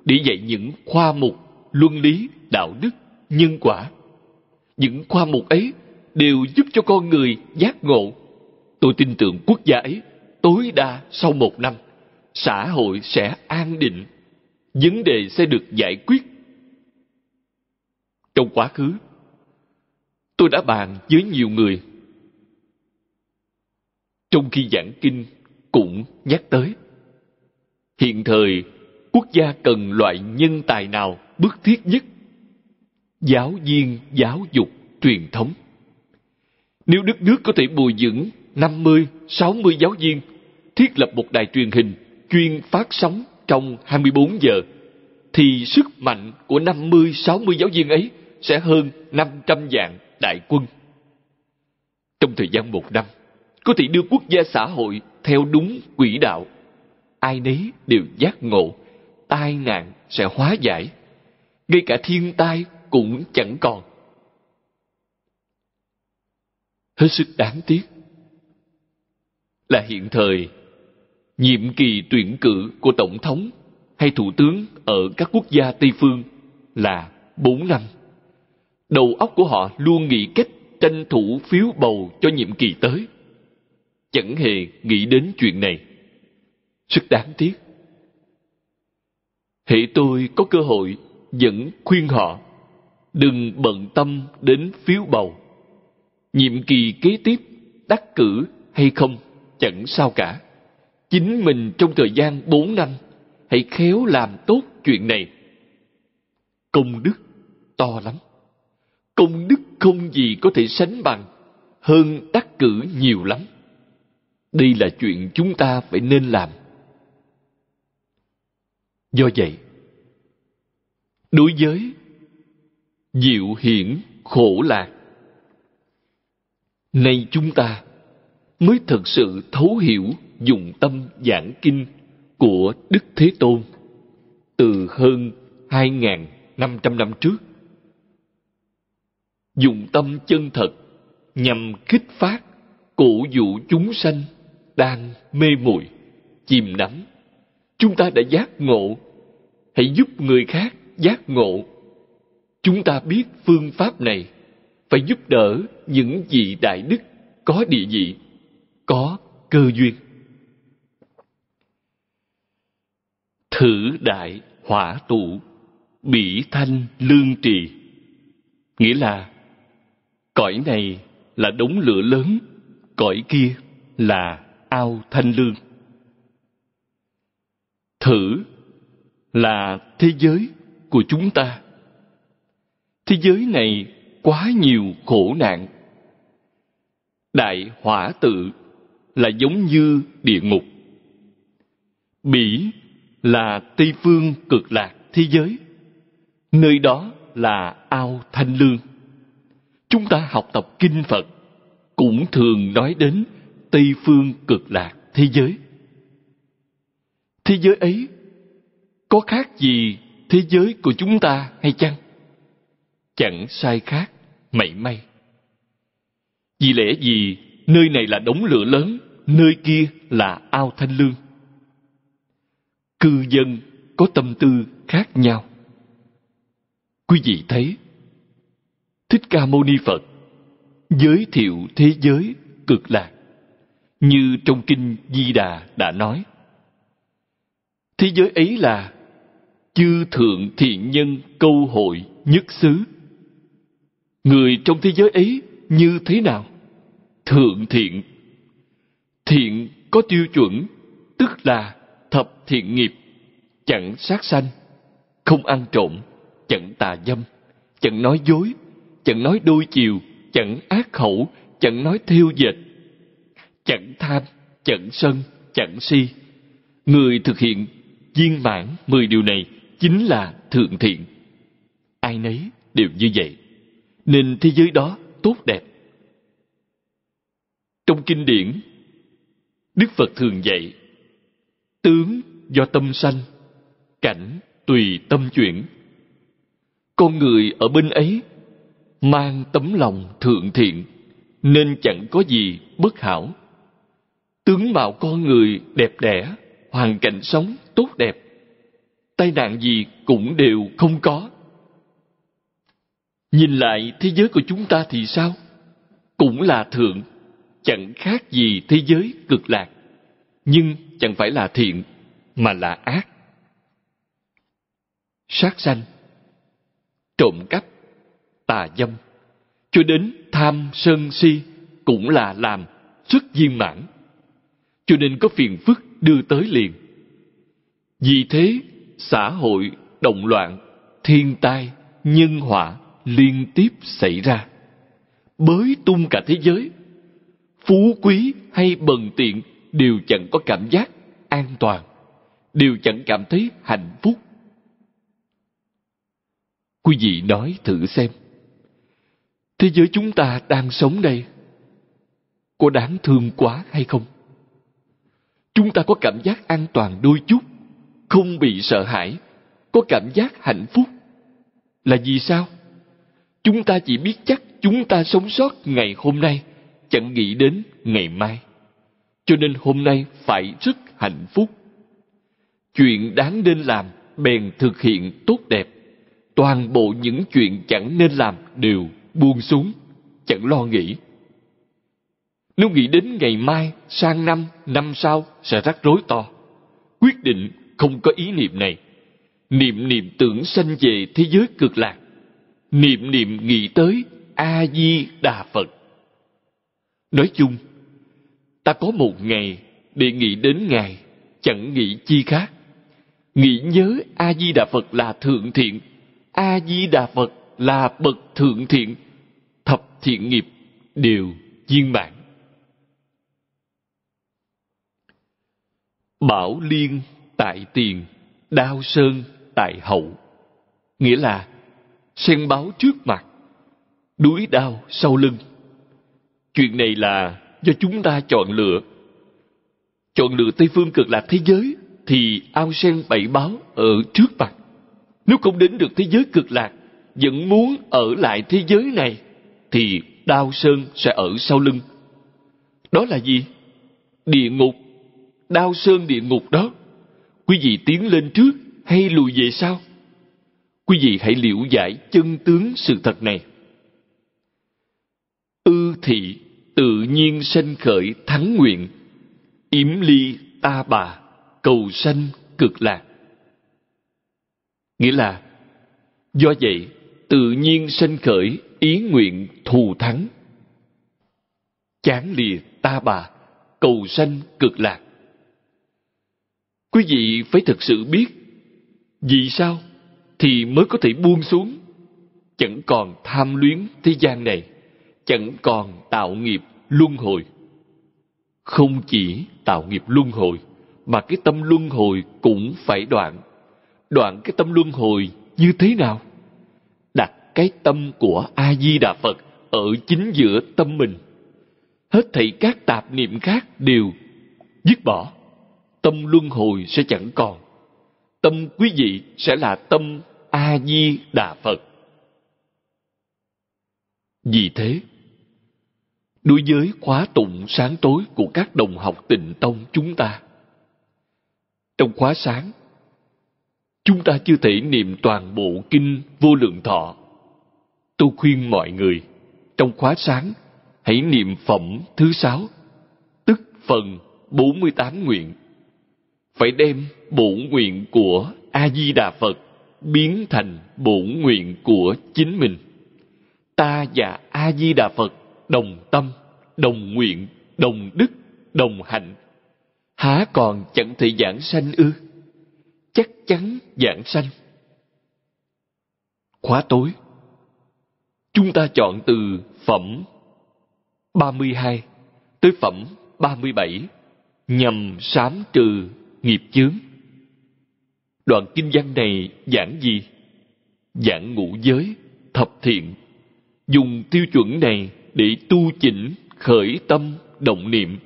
để dạy những khoa mục luân lý đạo đức nhân quả những khoa mục ấy đều giúp cho con người giác ngộ tôi tin tưởng quốc gia ấy tối đa sau một năm xã hội sẽ an định vấn đề sẽ được giải quyết trong quá khứ tôi đã bàn với nhiều người trong khi giảng kinh cũng nhắc tới hiện thời quốc gia cần loại nhân tài nào bức thiết nhất giáo viên giáo dục truyền thống nếu đất nước có thể bồi dưỡng 50, 60 giáo viên thiết lập một đài truyền hình chuyên phát sóng trong 24 giờ, thì sức mạnh của 50-60 giáo viên ấy sẽ hơn 500 vạn đại quân. Trong thời gian một năm, có thể đưa quốc gia xã hội theo đúng quỹ đạo. Ai nấy đều giác ngộ, tai nạn sẽ hóa giải. Ngay cả thiên tai cũng chẳng còn. Hết sức đáng tiếc là hiện thời nhiệm kỳ tuyển cử của tổng thống hay thủ tướng ở các quốc gia tây phương là bốn năm. Đầu óc của họ luôn nghĩ cách tranh thủ phiếu bầu cho nhiệm kỳ tới. Chẳng hề nghĩ đến chuyện này. Rất đáng tiếc. Hệ tôi có cơ hội vẫn khuyên họ đừng bận tâm đến phiếu bầu. Nhiệm kỳ kế tiếp đắc cử hay không chẳng sao cả chính mình trong thời gian bốn năm hãy khéo làm tốt chuyện này. Công đức to lắm. Công đức không gì có thể sánh bằng, hơn đắc cử nhiều lắm. Đây là chuyện chúng ta phải nên làm. Do vậy, đối với diệu hiển khổ lạc, nay chúng ta mới thật sự thấu hiểu dùng tâm giảng kinh của Đức Thế Tôn từ hơn 2.500 năm trước. Dùng tâm chân thật nhằm kích phát cổ vũ chúng sanh đang mê muội chìm đắm chúng ta đã giác ngộ hãy giúp người khác giác ngộ chúng ta biết phương pháp này phải giúp đỡ những vị đại đức có địa vị có cơ duyên thử đại hỏa tụ bỉ thanh lương trì nghĩa là cõi này là đống lửa lớn cõi kia là ao thanh lương thử là thế giới của chúng ta thế giới này quá nhiều khổ nạn đại hỏa tự là giống như địa ngục bỉ là Tây Phương cực lạc thế giới. Nơi đó là ao thanh lương. Chúng ta học tập kinh Phật cũng thường nói đến Tây Phương cực lạc thế giới. Thế giới ấy có khác gì thế giới của chúng ta hay chăng? Chẳng sai khác, mảy may. Vì lẽ gì nơi này là đống lửa lớn, nơi kia là ao thanh lương cư dân có tâm tư khác nhau quý vị thấy thích ca mâu ni phật giới thiệu thế giới cực lạc như trong kinh di đà đã nói thế giới ấy là chư thượng thiện nhân câu hội nhất xứ người trong thế giới ấy như thế nào thượng thiện thiện có tiêu chuẩn tức là thiện nghiệp, chẳng sát sanh, không ăn trộm, chẳng tà dâm, chẳng nói dối, chẳng nói đôi chiều, chẳng ác khẩu, chẳng nói thiêu dệt, chẳng tham, chẳng sân, chẳng si. Người thực hiện viên mãn mười điều này chính là thượng thiện. Ai nấy đều như vậy, nên thế giới đó tốt đẹp. Trong kinh điển, Đức Phật thường dạy, tướng do tâm sanh cảnh tùy tâm chuyển con người ở bên ấy mang tấm lòng thượng thiện nên chẳng có gì bất hảo tướng mạo con người đẹp đẽ hoàn cảnh sống tốt đẹp tai nạn gì cũng đều không có nhìn lại thế giới của chúng ta thì sao cũng là thượng chẳng khác gì thế giới cực lạc nhưng chẳng phải là thiện mà là ác. Sát sanh, trộm cắp, tà dâm, cho đến tham sân si cũng là làm xuất viên mãn. Cho nên có phiền phức đưa tới liền. Vì thế, xã hội động loạn, thiên tai, nhân họa liên tiếp xảy ra. Bới tung cả thế giới, phú quý hay bần tiện đều chẳng có cảm giác an toàn đều chẳng cảm thấy hạnh phúc quý vị nói thử xem thế giới chúng ta đang sống đây có đáng thương quá hay không chúng ta có cảm giác an toàn đôi chút không bị sợ hãi có cảm giác hạnh phúc là vì sao chúng ta chỉ biết chắc chúng ta sống sót ngày hôm nay chẳng nghĩ đến ngày mai cho nên hôm nay phải rất hạnh phúc chuyện đáng nên làm bèn thực hiện tốt đẹp toàn bộ những chuyện chẳng nên làm đều buông xuống chẳng lo nghĩ nếu nghĩ đến ngày mai sang năm năm sau sẽ rắc rối to quyết định không có ý niệm này niệm niệm tưởng sanh về thế giới cực lạc niệm niệm nghĩ tới a di đà phật nói chung ta có một ngày để nghĩ đến ngài chẳng nghĩ chi khác nghĩ nhớ a di đà phật là thượng thiện a di đà phật là bậc thượng thiện thập thiện nghiệp đều viên mãn bảo liên tại tiền đao sơn tại hậu nghĩa là sen báo trước mặt đuối đao sau lưng chuyện này là do chúng ta chọn lựa chọn lựa tây phương cực lạc thế giới thì ao sen bảy báo ở trước mặt. Nếu không đến được thế giới cực lạc, vẫn muốn ở lại thế giới này, thì đao sơn sẽ ở sau lưng. Đó là gì? Địa ngục. Đao sơn địa ngục đó. Quý vị tiến lên trước hay lùi về sau? Quý vị hãy liễu giải chân tướng sự thật này. Ư thị tự nhiên sanh khởi thắng nguyện, yếm ly ta bà cầu sanh cực lạc nghĩa là do vậy tự nhiên sanh khởi ý nguyện thù thắng chán lìa ta bà cầu sanh cực lạc quý vị phải thực sự biết vì sao thì mới có thể buông xuống chẳng còn tham luyến thế gian này chẳng còn tạo nghiệp luân hồi không chỉ tạo nghiệp luân hồi mà cái tâm luân hồi cũng phải đoạn đoạn cái tâm luân hồi như thế nào đặt cái tâm của a di đà phật ở chính giữa tâm mình hết thảy các tạp niệm khác đều dứt bỏ tâm luân hồi sẽ chẳng còn tâm quý vị sẽ là tâm a di đà phật vì thế đối với khóa tụng sáng tối của các đồng học tịnh tông chúng ta trong khóa sáng chúng ta chưa thể niệm toàn bộ kinh vô lượng thọ tôi khuyên mọi người trong khóa sáng hãy niệm phẩm thứ sáu tức phần 48 nguyện phải đem bổn nguyện của a di đà phật biến thành bổn nguyện của chính mình ta và a di đà phật đồng tâm đồng nguyện đồng đức đồng hạnh há còn chẳng thể giảng sanh ư chắc chắn giảng sanh khóa tối chúng ta chọn từ phẩm 32 tới phẩm 37 nhằm sám trừ nghiệp chướng. Đoạn kinh văn này giảng gì? Giảng ngũ giới, thập thiện. Dùng tiêu chuẩn này để tu chỉnh khởi tâm động niệm,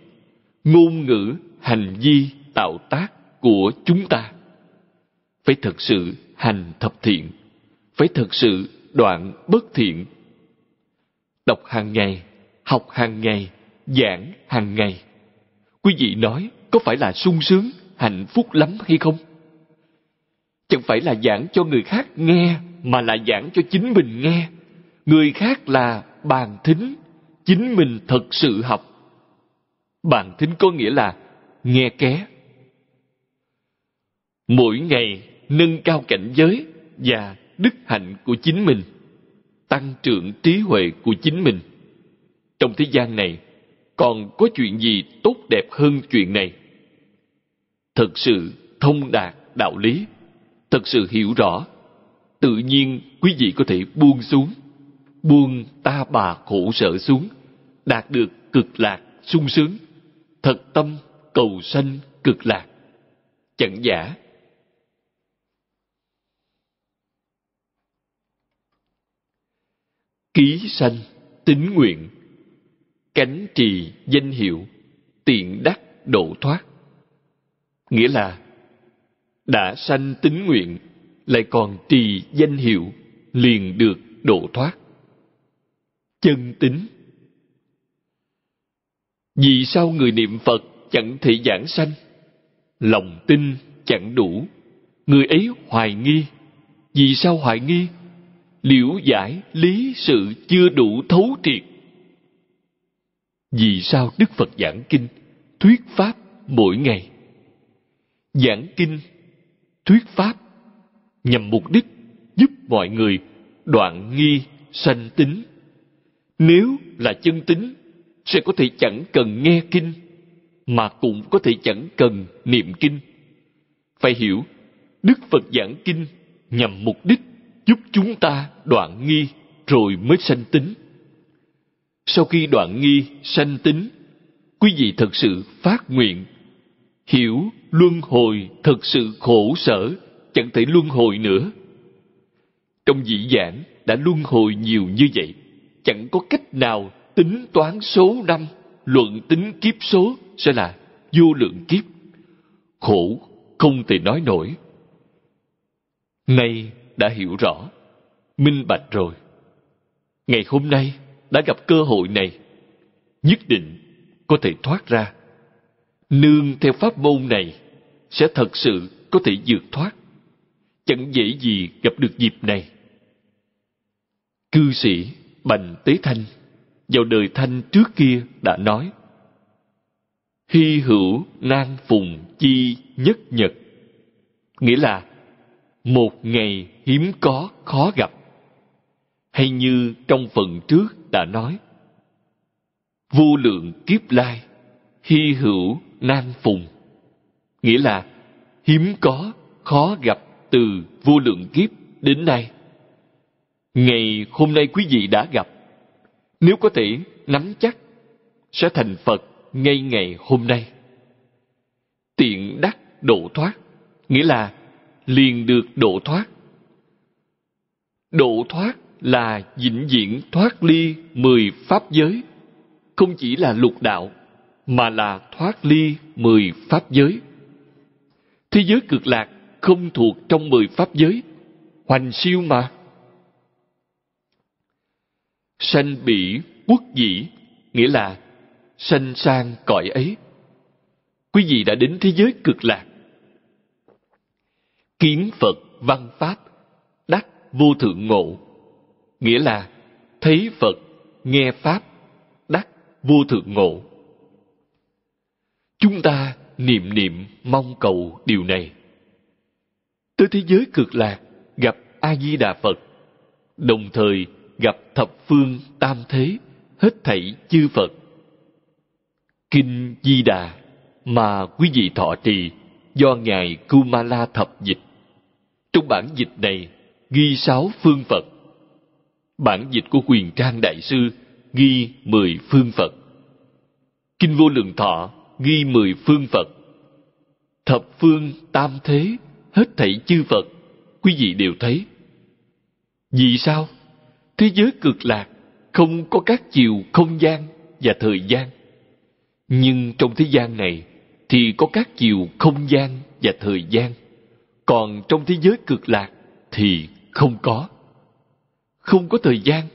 ngôn ngữ hành vi tạo tác của chúng ta phải thật sự hành thập thiện phải thật sự đoạn bất thiện đọc hàng ngày học hàng ngày giảng hàng ngày quý vị nói có phải là sung sướng hạnh phúc lắm hay không chẳng phải là giảng cho người khác nghe mà là giảng cho chính mình nghe người khác là bàn thính chính mình thật sự học bàn thính có nghĩa là nghe ké mỗi ngày nâng cao cảnh giới và đức hạnh của chính mình tăng trưởng trí huệ của chính mình trong thế gian này còn có chuyện gì tốt đẹp hơn chuyện này thật sự thông đạt đạo lý thật sự hiểu rõ tự nhiên quý vị có thể buông xuống buông ta bà khổ sở xuống đạt được cực lạc sung sướng thật tâm cầu sanh cực lạc chẳng giả ký sanh tính nguyện cánh trì danh hiệu tiện đắc độ thoát nghĩa là đã sanh tính nguyện lại còn trì danh hiệu liền được độ thoát chân tính vì sao người niệm phật chẳng thể giảng sanh lòng tin chẳng đủ người ấy hoài nghi vì sao hoài nghi liễu giải lý sự chưa đủ thấu triệt vì sao đức phật giảng kinh thuyết pháp mỗi ngày giảng kinh thuyết pháp nhằm mục đích giúp mọi người đoạn nghi sanh tính nếu là chân tính sẽ có thể chẳng cần nghe kinh mà cũng có thể chẳng cần niệm kinh phải hiểu đức phật giảng kinh nhằm mục đích giúp chúng ta đoạn nghi rồi mới sanh tính sau khi đoạn nghi sanh tính quý vị thật sự phát nguyện hiểu luân hồi thật sự khổ sở chẳng thể luân hồi nữa trong dĩ giảng đã luân hồi nhiều như vậy chẳng có cách nào tính toán số năm luận tính kiếp số sẽ là vô lượng kiếp khổ không thể nói nổi nay đã hiểu rõ minh bạch rồi ngày hôm nay đã gặp cơ hội này nhất định có thể thoát ra nương theo pháp môn này sẽ thật sự có thể vượt thoát chẳng dễ gì gặp được dịp này cư sĩ bành tế thanh vào đời thanh trước kia đã nói hy hữu nan phùng chi nhất nhật nghĩa là một ngày hiếm có khó gặp hay như trong phần trước đã nói vô lượng kiếp lai hy hữu nan phùng nghĩa là hiếm có khó gặp từ vô lượng kiếp đến nay ngày hôm nay quý vị đã gặp nếu có thể nắm chắc sẽ thành phật ngay ngày hôm nay tiện đắc độ thoát nghĩa là liền được độ thoát độ thoát là vĩnh viễn thoát ly mười pháp giới không chỉ là lục đạo mà là thoát ly mười pháp giới thế giới cực lạc không thuộc trong mười pháp giới hoành siêu mà sanh bỉ quốc dĩ nghĩa là sanh sang cõi ấy quý vị đã đến thế giới cực lạc kiến phật văn pháp đắc vô thượng ngộ nghĩa là thấy phật nghe pháp đắc vô thượng ngộ chúng ta niệm niệm mong cầu điều này tới thế giới cực lạc gặp a di đà phật đồng thời gặp thập phương tam thế hết thảy chư phật Kinh Di Đà mà quý vị thọ trì do Ngài Kumala Thập Dịch. Trong bản dịch này ghi sáu phương Phật. Bản dịch của Quyền Trang Đại Sư ghi mười phương Phật. Kinh Vô Lượng Thọ ghi mười phương Phật. Thập phương tam thế, hết thảy chư Phật, quý vị đều thấy. Vì sao? Thế giới cực lạc, không có các chiều không gian và thời gian nhưng trong thế gian này thì có các chiều không gian và thời gian còn trong thế giới cực lạc thì không có không có thời gian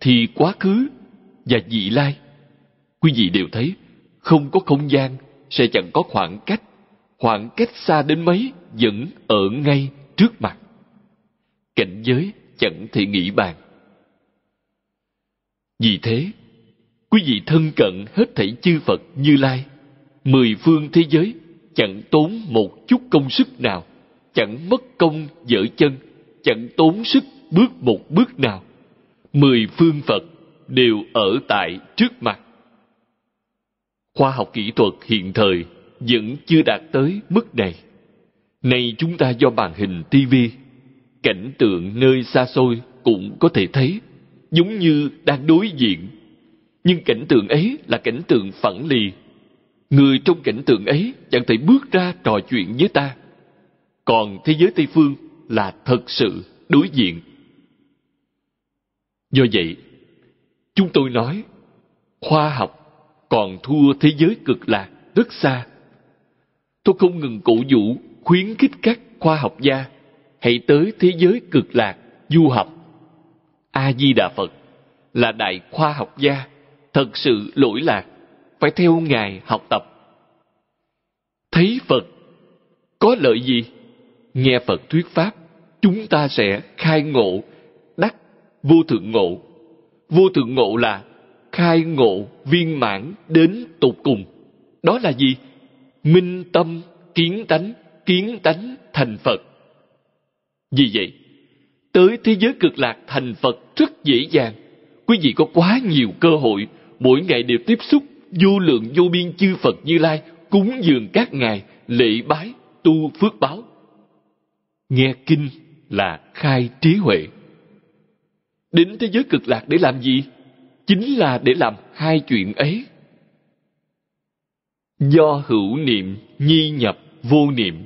thì quá khứ và vị lai quý vị đều thấy không có không gian sẽ chẳng có khoảng cách khoảng cách xa đến mấy vẫn ở ngay trước mặt cảnh giới chẳng thể nghĩ bàn vì thế quý vị thân cận hết thảy chư phật như lai mười phương thế giới chẳng tốn một chút công sức nào chẳng mất công dở chân chẳng tốn sức bước một bước nào mười phương phật đều ở tại trước mặt khoa học kỹ thuật hiện thời vẫn chưa đạt tới mức này nay chúng ta do màn hình tivi cảnh tượng nơi xa xôi cũng có thể thấy giống như đang đối diện nhưng cảnh tượng ấy là cảnh tượng phẳng lì. Người trong cảnh tượng ấy chẳng thể bước ra trò chuyện với ta. Còn thế giới Tây Phương là thật sự đối diện. Do vậy, chúng tôi nói, khoa học còn thua thế giới cực lạc rất xa. Tôi không ngừng cổ vũ, khuyến khích các khoa học gia hãy tới thế giới cực lạc du học. A Di Đà Phật là đại khoa học gia thật sự lỗi lạc phải theo ngài học tập thấy phật có lợi gì nghe phật thuyết pháp chúng ta sẽ khai ngộ đắc vô thượng ngộ vô thượng ngộ là khai ngộ viên mãn đến tột cùng đó là gì minh tâm kiến tánh kiến tánh thành phật vì vậy tới thế giới cực lạc thành phật rất dễ dàng quý vị có quá nhiều cơ hội mỗi ngày đều tiếp xúc vô lượng vô biên chư Phật Như Lai, cúng dường các ngài, lễ bái, tu phước báo. Nghe kinh là khai trí huệ. Đến thế giới cực lạc để làm gì? Chính là để làm hai chuyện ấy. Do hữu niệm nhi nhập vô niệm,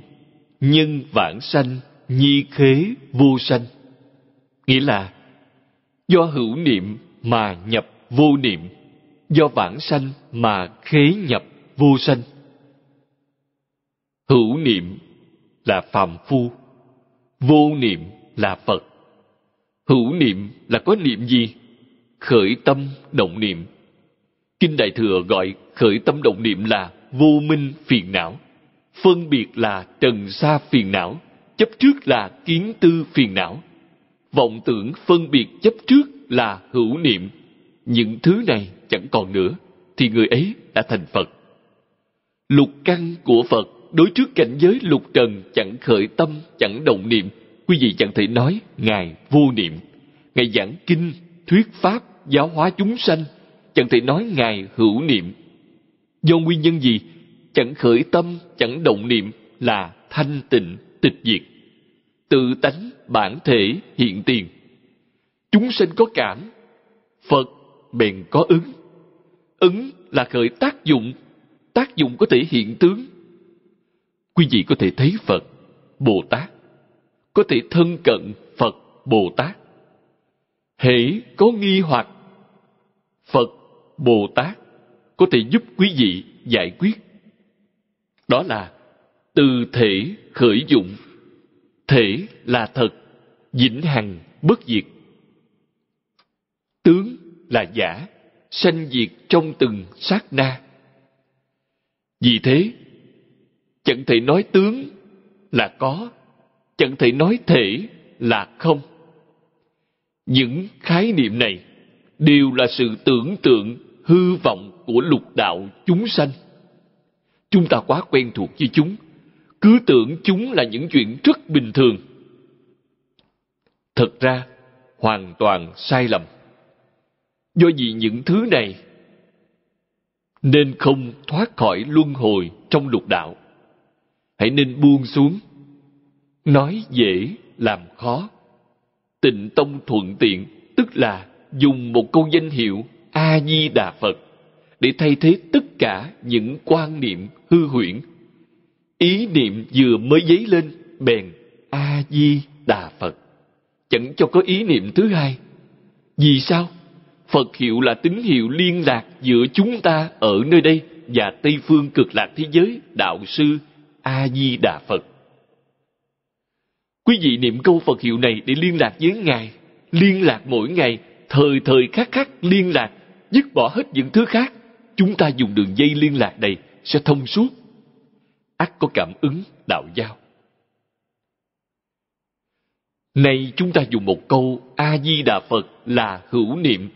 nhân vãng sanh nhi khế vô sanh. Nghĩa là do hữu niệm mà nhập vô niệm do bản sanh mà khế nhập vô sanh hữu niệm là phàm phu vô niệm là phật hữu niệm là có niệm gì khởi tâm động niệm kinh đại thừa gọi khởi tâm động niệm là vô minh phiền não phân biệt là trần sa phiền não chấp trước là kiến tư phiền não vọng tưởng phân biệt chấp trước là hữu niệm những thứ này chẳng còn nữa, thì người ấy đã thành Phật. Lục căn của Phật đối trước cảnh giới lục trần chẳng khởi tâm, chẳng động niệm. Quý vị chẳng thể nói Ngài vô niệm. Ngài giảng kinh, thuyết pháp, giáo hóa chúng sanh. Chẳng thể nói Ngài hữu niệm. Do nguyên nhân gì? Chẳng khởi tâm, chẳng động niệm là thanh tịnh, tịch diệt. Tự tánh, bản thể, hiện tiền. Chúng sanh có cảm, Phật bèn có ứng ứng là khởi tác dụng tác dụng có thể hiện tướng quý vị có thể thấy phật bồ tát có thể thân cận phật bồ tát hễ có nghi hoặc phật bồ tát có thể giúp quý vị giải quyết đó là từ thể khởi dụng thể là thật vĩnh hằng bất diệt tướng là giả sanh diệt trong từng sát na. Vì thế, chẳng thể nói tướng là có, chẳng thể nói thể là không. Những khái niệm này đều là sự tưởng tượng hư vọng của lục đạo chúng sanh. Chúng ta quá quen thuộc với chúng, cứ tưởng chúng là những chuyện rất bình thường. Thật ra, hoàn toàn sai lầm do vì những thứ này nên không thoát khỏi luân hồi trong lục đạo hãy nên buông xuống nói dễ làm khó tịnh tông thuận tiện tức là dùng một câu danh hiệu a di đà phật để thay thế tất cả những quan niệm hư huyễn ý niệm vừa mới dấy lên bèn a di đà phật chẳng cho có ý niệm thứ hai vì sao phật hiệu là tín hiệu liên lạc giữa chúng ta ở nơi đây và tây phương cực lạc thế giới đạo sư a di đà phật quý vị niệm câu phật hiệu này để liên lạc với ngài liên lạc mỗi ngày thời thời khắc khắc liên lạc dứt bỏ hết những thứ khác chúng ta dùng đường dây liên lạc này sẽ thông suốt ắt có cảm ứng đạo giao nay chúng ta dùng một câu a di đà phật là hữu niệm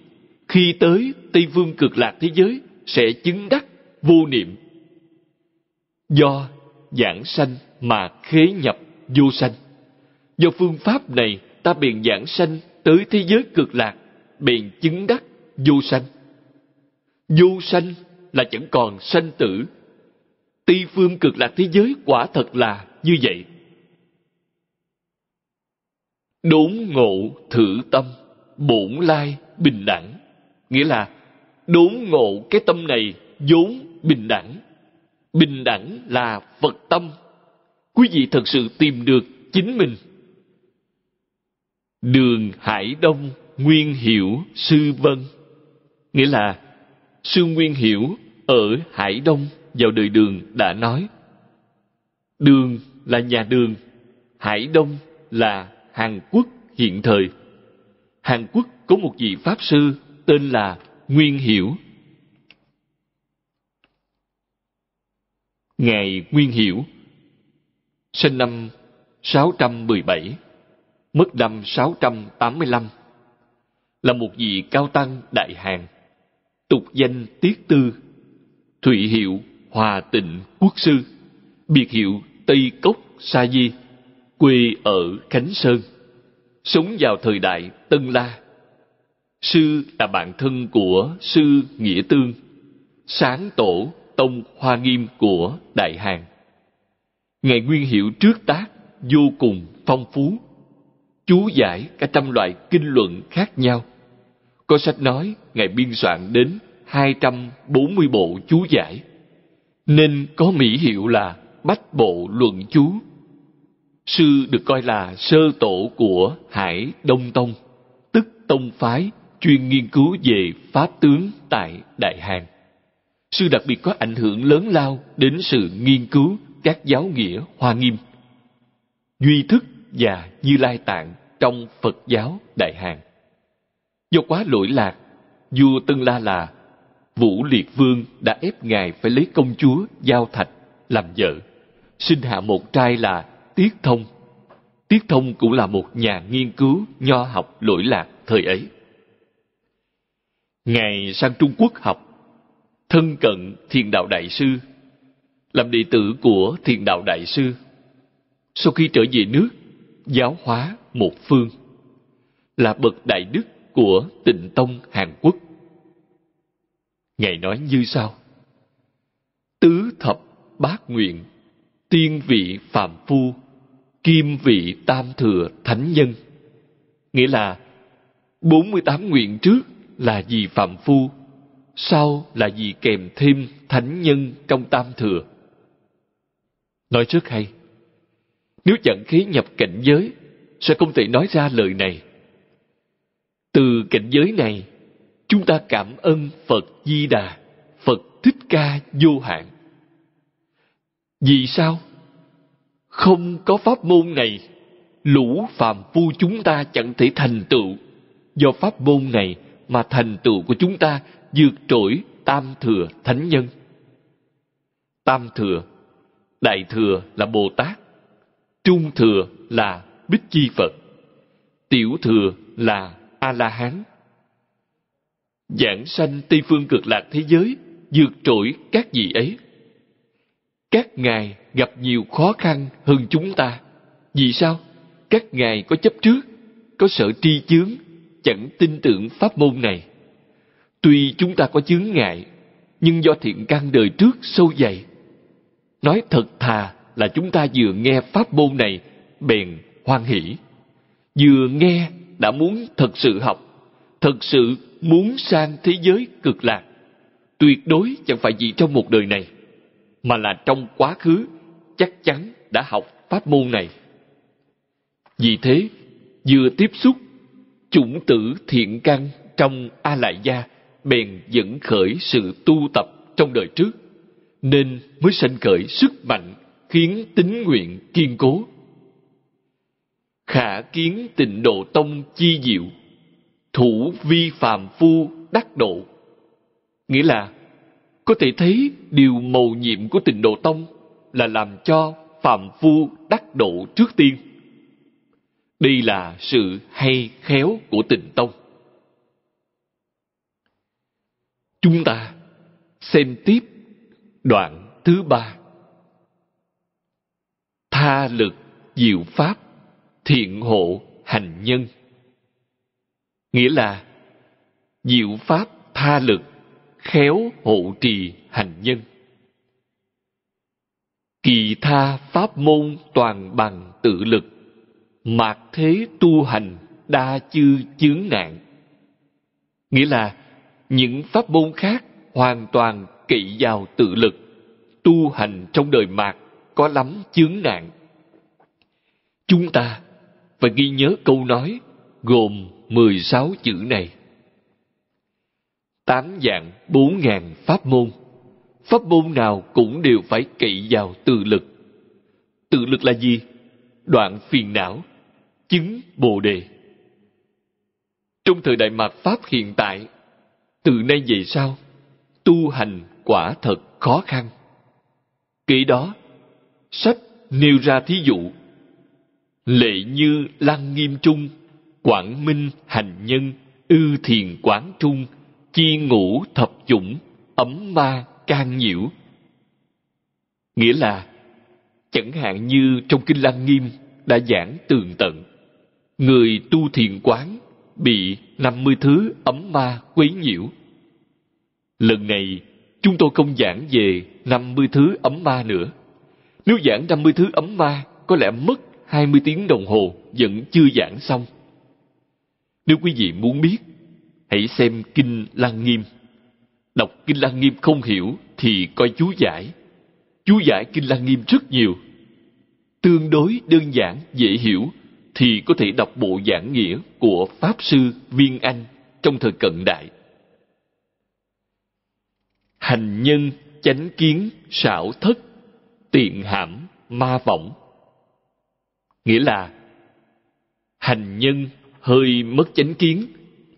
khi tới tây phương cực lạc thế giới sẽ chứng đắc vô niệm do giảng sanh mà khế nhập vô sanh do phương pháp này ta bèn giảng sanh tới thế giới cực lạc bèn chứng đắc vô sanh vô sanh là chẳng còn sanh tử tây phương cực lạc thế giới quả thật là như vậy đốn ngộ thử tâm bổn lai bình đẳng nghĩa là đốn ngộ cái tâm này vốn bình đẳng bình đẳng là phật tâm quý vị thật sự tìm được chính mình đường hải đông nguyên hiểu sư vân nghĩa là sư nguyên hiểu ở hải đông vào đời đường đã nói đường là nhà đường hải đông là hàn quốc hiện thời hàn quốc có một vị pháp sư tên là Nguyên Hiểu. Ngài Nguyên Hiểu sinh năm 617, mất năm 685, là một vị cao tăng đại hàng, tục danh Tiết Tư, Thụy Hiệu Hòa Tịnh Quốc Sư, biệt hiệu Tây Cốc Sa Di, quê ở Khánh Sơn, sống vào thời đại Tân La sư là bạn thân của sư nghĩa tương sáng tổ tông hoa nghiêm của đại hàn ngài nguyên hiệu trước tác vô cùng phong phú chú giải cả trăm loại kinh luận khác nhau có sách nói ngài biên soạn đến hai trăm bốn mươi bộ chú giải nên có mỹ hiệu là bách bộ luận chú sư được coi là sơ tổ của hải đông tông tức tông phái chuyên nghiên cứu về pháp tướng tại Đại Hàn. Sư đặc biệt có ảnh hưởng lớn lao đến sự nghiên cứu các giáo nghĩa hoa nghiêm, duy thức và như lai tạng trong Phật giáo Đại Hàn. Do quá lỗi lạc, vua Tân La là Vũ Liệt Vương đã ép ngài phải lấy công chúa Giao Thạch làm vợ, sinh hạ một trai là Tiết Thông. Tiết Thông cũng là một nhà nghiên cứu nho học lỗi lạc thời ấy. Ngài sang Trung Quốc học, thân cận Thiền Đạo Đại Sư, làm đệ tử của Thiền Đạo Đại Sư. Sau khi trở về nước, giáo hóa một phương, là bậc đại đức của tịnh tông Hàn Quốc. Ngài nói như sau, Tứ thập bát nguyện, tiên vị phàm phu, kim vị tam thừa thánh nhân. Nghĩa là 48 nguyện trước là vì phạm phu sau là vì kèm thêm thánh nhân trong tam thừa nói rất hay nếu chẳng khí nhập cảnh giới sẽ không thể nói ra lời này từ cảnh giới này chúng ta cảm ơn phật di đà phật thích ca vô hạn vì sao không có pháp môn này lũ phàm phu chúng ta chẳng thể thành tựu do pháp môn này mà thành tựu của chúng ta vượt trội tam thừa thánh nhân tam thừa đại thừa là bồ tát trung thừa là bích chi phật tiểu thừa là a la hán giảng sanh tây phương cực lạc thế giới vượt trội các vị ấy các ngài gặp nhiều khó khăn hơn chúng ta vì sao các ngài có chấp trước có sợ tri chướng chẳng tin tưởng pháp môn này tuy chúng ta có chướng ngại nhưng do thiện căn đời trước sâu dày nói thật thà là chúng ta vừa nghe pháp môn này bèn hoan hỷ vừa nghe đã muốn thật sự học thật sự muốn sang thế giới cực lạc tuyệt đối chẳng phải chỉ trong một đời này mà là trong quá khứ chắc chắn đã học pháp môn này vì thế vừa tiếp xúc chủng tử thiện căn trong a lại gia bèn dẫn khởi sự tu tập trong đời trước nên mới sanh khởi sức mạnh khiến tín nguyện kiên cố khả kiến tịnh độ tông chi diệu thủ vi phàm phu đắc độ nghĩa là có thể thấy điều mầu nhiệm của tịnh độ tông là làm cho phàm phu đắc độ trước tiên đây là sự hay khéo của tình tông chúng ta xem tiếp đoạn thứ ba tha lực diệu pháp thiện hộ hành nhân nghĩa là diệu pháp tha lực khéo hộ trì hành nhân kỳ tha pháp môn toàn bằng tự lực mạc thế tu hành đa chư chướng nạn nghĩa là những pháp môn khác hoàn toàn kỵ vào tự lực tu hành trong đời mạt có lắm chướng nạn chúng ta phải ghi nhớ câu nói gồm mười sáu chữ này. Tám dạng bốn ngàn pháp môn. Pháp môn nào cũng đều phải kỵ vào tự lực. Tự lực là gì? Đoạn phiền não, chứng bồ đề trong thời đại mạt pháp hiện tại từ nay về sau tu hành quả thật khó khăn kể đó sách nêu ra thí dụ lệ như lăng nghiêm trung quảng minh hành nhân ư thiền quán trung chi ngũ thập dũng ấm ma can nhiễu nghĩa là chẳng hạn như trong kinh lăng nghiêm đã giảng tường tận người tu thiền quán bị 50 thứ ấm ma quấy nhiễu. Lần này, chúng tôi không giảng về 50 thứ ấm ma nữa. Nếu giảng 50 thứ ấm ma, có lẽ mất 20 tiếng đồng hồ vẫn chưa giảng xong. Nếu quý vị muốn biết, hãy xem Kinh Lăng Nghiêm. Đọc Kinh Lăng Nghiêm không hiểu thì coi chú giải. Chú giải Kinh Lăng Nghiêm rất nhiều. Tương đối đơn giản, dễ hiểu thì có thể đọc bộ giảng nghĩa của Pháp Sư Viên Anh trong thời cận đại. Hành nhân chánh kiến xảo thất tiện hãm ma vọng nghĩa là hành nhân hơi mất chánh kiến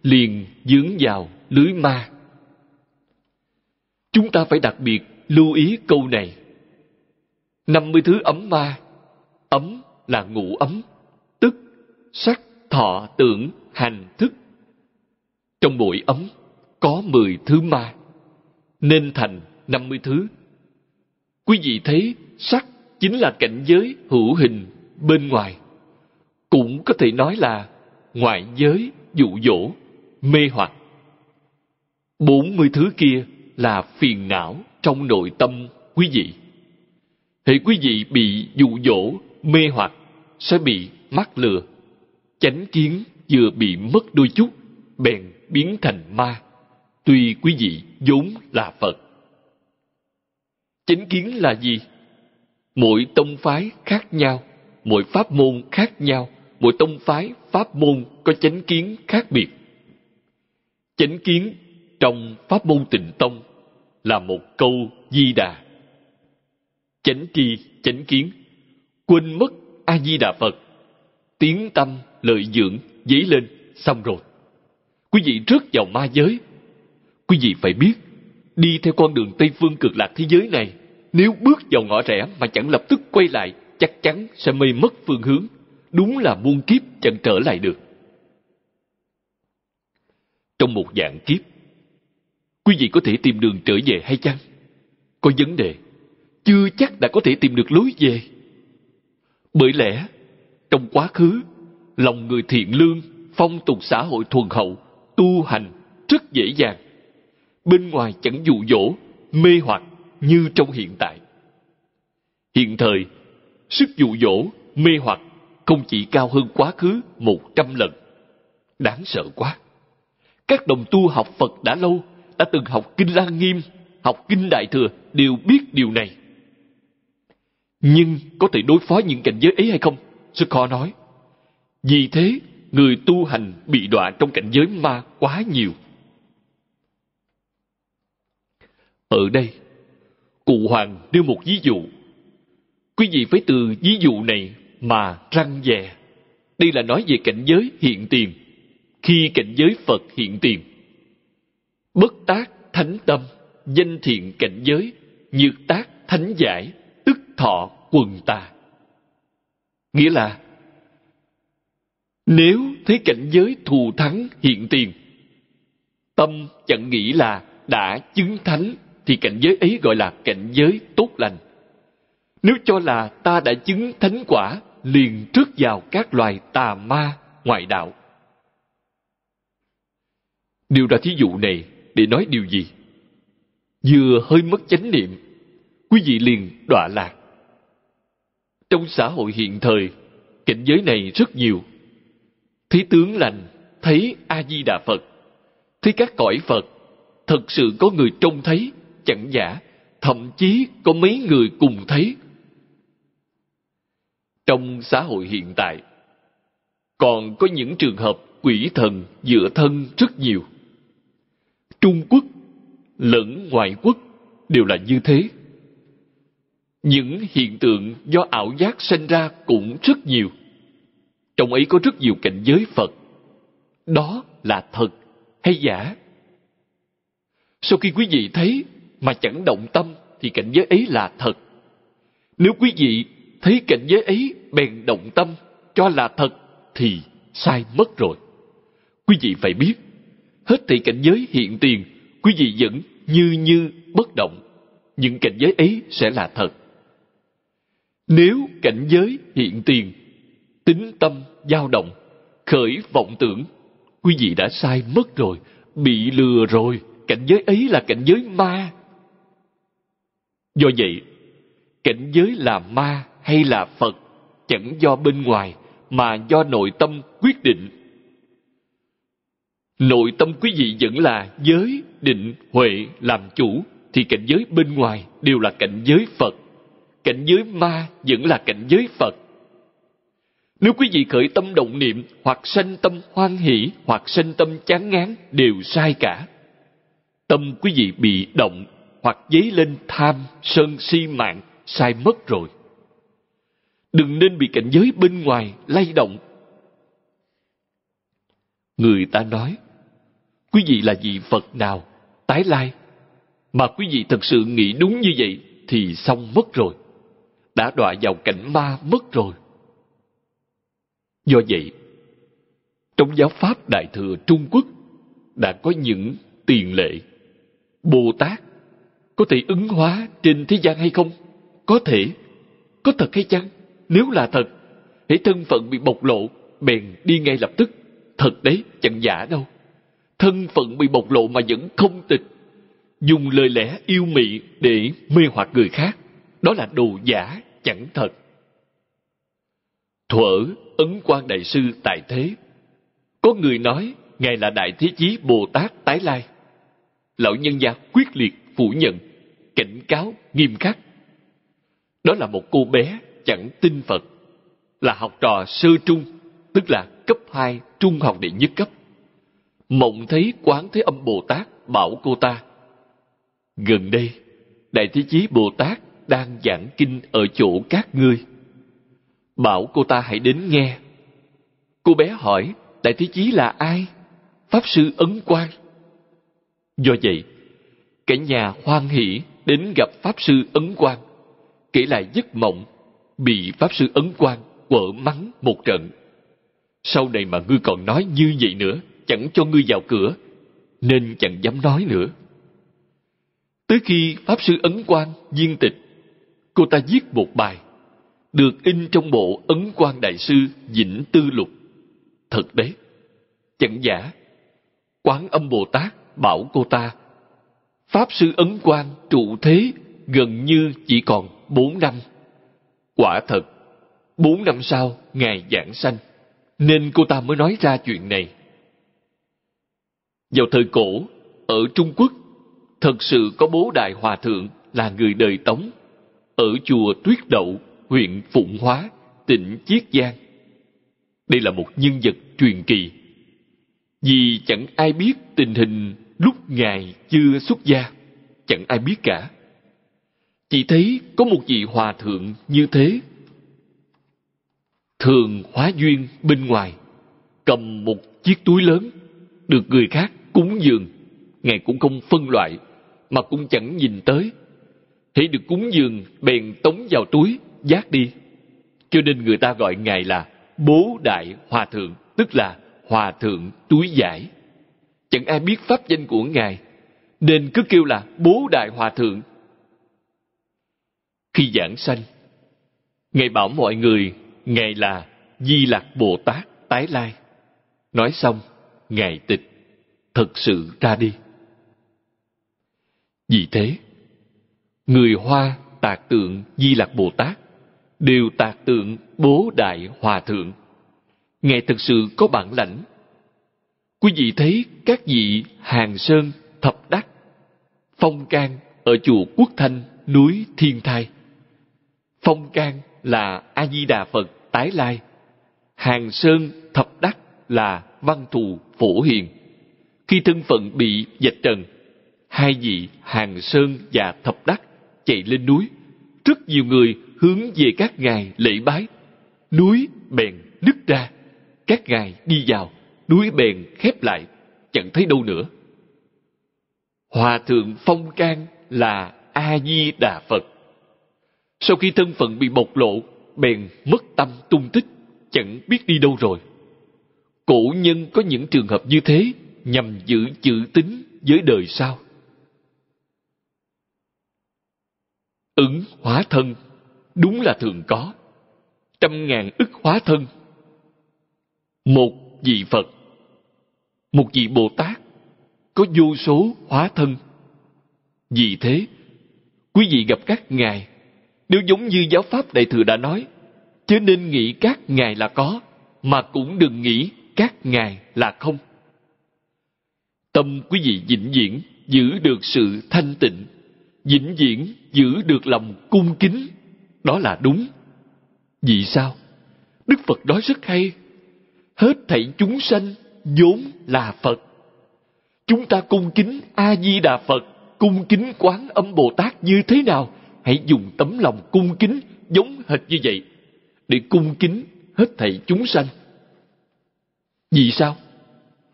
liền dướng vào lưới ma chúng ta phải đặc biệt lưu ý câu này 50 thứ ấm ma ấm là ngủ ấm sắc thọ tưởng hành thức trong mỗi ấm có mười thứ ma nên thành năm mươi thứ quý vị thấy sắc chính là cảnh giới hữu hình bên ngoài cũng có thể nói là ngoại giới dụ dỗ mê hoặc bốn mươi thứ kia là phiền não trong nội tâm quý vị hệ quý vị bị dụ dỗ mê hoặc sẽ bị mắc lừa chánh kiến vừa bị mất đôi chút bèn biến thành ma tuy quý vị vốn là phật chánh kiến là gì mỗi tông phái khác nhau mỗi pháp môn khác nhau mỗi tông phái pháp môn có chánh kiến khác biệt chánh kiến trong pháp môn tịnh tông là một câu di đà chánh tri chánh kiến quên mất a di đà phật tiếng tâm lợi dưỡng dấy lên xong rồi quý vị rớt vào ma giới quý vị phải biết đi theo con đường tây phương cực lạc thế giới này nếu bước vào ngõ rẽ mà chẳng lập tức quay lại chắc chắn sẽ mê mất phương hướng đúng là muôn kiếp chẳng trở lại được trong một dạng kiếp quý vị có thể tìm đường trở về hay chăng có vấn đề chưa chắc đã có thể tìm được lối về bởi lẽ trong quá khứ lòng người thiện lương phong tục xã hội thuần hậu tu hành rất dễ dàng bên ngoài chẳng dụ dỗ mê hoặc như trong hiện tại hiện thời sức dụ dỗ mê hoặc không chỉ cao hơn quá khứ một trăm lần đáng sợ quá các đồng tu học phật đã lâu đã từng học kinh lăng nghiêm học kinh đại thừa đều biết điều này nhưng có thể đối phó những cảnh giới ấy hay không Sư Kho nói, vì thế người tu hành bị đọa trong cảnh giới ma quá nhiều. Ở đây, cụ Hoàng đưa một ví dụ. Quý vị phải từ ví dụ này mà răng dè. Đây là nói về cảnh giới hiện tiền, khi cảnh giới Phật hiện tiền. Bất tác thánh tâm, danh thiện cảnh giới, nhược tác thánh giải, tức thọ quần tà. Nghĩa là nếu thấy cảnh giới thù thắng hiện tiền, tâm chẳng nghĩ là đã chứng thánh thì cảnh giới ấy gọi là cảnh giới tốt lành. Nếu cho là ta đã chứng thánh quả liền trước vào các loài tà ma ngoại đạo. Điều ra thí dụ này để nói điều gì? Vừa hơi mất chánh niệm, quý vị liền đọa lạc. Trong xã hội hiện thời, cảnh giới này rất nhiều. Thấy tướng lành, thấy A-di-đà Phật, thấy các cõi Phật, thật sự có người trông thấy, chẳng giả, thậm chí có mấy người cùng thấy. Trong xã hội hiện tại, còn có những trường hợp quỷ thần dựa thân rất nhiều. Trung Quốc lẫn ngoại quốc đều là như thế những hiện tượng do ảo giác sinh ra cũng rất nhiều trong ấy có rất nhiều cảnh giới phật đó là thật hay giả sau khi quý vị thấy mà chẳng động tâm thì cảnh giới ấy là thật nếu quý vị thấy cảnh giới ấy bèn động tâm cho là thật thì sai mất rồi quý vị phải biết hết thảy cảnh giới hiện tiền quý vị vẫn như như bất động những cảnh giới ấy sẽ là thật nếu cảnh giới hiện tiền, tính tâm dao động, khởi vọng tưởng, quý vị đã sai mất rồi, bị lừa rồi, cảnh giới ấy là cảnh giới ma. Do vậy, cảnh giới là ma hay là Phật chẳng do bên ngoài mà do nội tâm quyết định. Nội tâm quý vị vẫn là giới, định, huệ làm chủ thì cảnh giới bên ngoài đều là cảnh giới Phật cảnh giới ma vẫn là cảnh giới Phật. Nếu quý vị khởi tâm động niệm hoặc sanh tâm hoan hỷ hoặc sanh tâm chán ngán đều sai cả. Tâm quý vị bị động hoặc dấy lên tham, sân si mạng, sai mất rồi. Đừng nên bị cảnh giới bên ngoài lay động. Người ta nói, quý vị là vị Phật nào, tái lai, mà quý vị thật sự nghĩ đúng như vậy thì xong mất rồi đã đọa vào cảnh ma mất rồi. Do vậy, trong giáo pháp Đại Thừa Trung Quốc đã có những tiền lệ. Bồ Tát có thể ứng hóa trên thế gian hay không? Có thể. Có thật hay chăng? Nếu là thật, hãy thân phận bị bộc lộ, bèn đi ngay lập tức. Thật đấy, chẳng giả đâu. Thân phận bị bộc lộ mà vẫn không tịch. Dùng lời lẽ yêu mị để mê hoặc người khác. Đó là đồ giả, chẳng thật thuở ấn quan đại sư tại thế có người nói ngài là đại thế chí bồ tát tái lai lão nhân gia quyết liệt phủ nhận cảnh cáo nghiêm khắc đó là một cô bé chẳng tin phật là học trò sơ trung tức là cấp 2 trung học đệ nhất cấp mộng thấy quán thế âm bồ tát bảo cô ta gần đây đại thế chí bồ tát đang giảng kinh ở chỗ các ngươi bảo cô ta hãy đến nghe cô bé hỏi đại thế chí là ai pháp sư ấn quang do vậy cả nhà hoan hỷ đến gặp pháp sư ấn quang kể lại giấc mộng bị pháp sư ấn quang quở mắng một trận sau này mà ngươi còn nói như vậy nữa chẳng cho ngươi vào cửa nên chẳng dám nói nữa tới khi pháp sư ấn quang viên tịch cô ta viết một bài được in trong bộ ấn quan đại sư Vĩnh Tư Lục. Thật đấy, chẳng giả. Quán âm Bồ Tát bảo cô ta, Pháp sư ấn quan trụ thế gần như chỉ còn bốn năm. Quả thật, bốn năm sau Ngài giảng sanh, nên cô ta mới nói ra chuyện này. Vào thời cổ, ở Trung Quốc, thật sự có bố đại hòa thượng là người đời Tống ở chùa Tuyết Đậu, huyện Phụng Hóa, tỉnh Chiết Giang. Đây là một nhân vật truyền kỳ. Vì chẳng ai biết tình hình lúc Ngài chưa xuất gia, chẳng ai biết cả. Chỉ thấy có một vị hòa thượng như thế. Thường hóa duyên bên ngoài, cầm một chiếc túi lớn, được người khác cúng dường. Ngài cũng không phân loại, mà cũng chẳng nhìn tới thấy được cúng dường bèn tống vào túi giác đi cho nên người ta gọi ngài là bố đại hòa thượng tức là hòa thượng túi giải chẳng ai biết pháp danh của ngài nên cứ kêu là bố đại hòa thượng khi giảng sanh ngài bảo mọi người ngài là di lạc bồ tát tái lai nói xong ngài tịch thật sự ra đi vì thế người hoa tạc tượng di lạc bồ tát đều tạc tượng bố đại hòa thượng ngài thực sự có bản lãnh quý vị thấy các vị hàng sơn thập đắc phong can ở chùa quốc thanh núi thiên thai phong can là a di đà phật tái lai hàng sơn thập đắc là văn thù phổ hiền khi thân phận bị dạch trần hai vị hàng sơn và thập đắc chạy lên núi. Rất nhiều người hướng về các ngài lễ bái. Núi bèn nứt ra. Các ngài đi vào, núi bèn khép lại, chẳng thấy đâu nữa. Hòa thượng Phong Can là A-di-đà Phật. Sau khi thân phận bị bộc lộ, bèn mất tâm tung tích, chẳng biết đi đâu rồi. Cổ nhân có những trường hợp như thế nhằm giữ chữ tính với đời sau. ứng hóa thân đúng là thường có trăm ngàn ức hóa thân một vị phật một vị bồ tát có vô số hóa thân vì thế quý vị gặp các ngài nếu giống như giáo pháp đại thừa đã nói chứ nên nghĩ các ngài là có mà cũng đừng nghĩ các ngài là không tâm quý vị vĩnh viễn giữ được sự thanh tịnh vĩnh viễn giữ được lòng cung kính đó là đúng vì sao đức phật nói rất hay hết thảy chúng sanh vốn là phật chúng ta cung kính a di đà phật cung kính quán âm bồ tát như thế nào hãy dùng tấm lòng cung kính giống hệt như vậy để cung kính hết thảy chúng sanh vì sao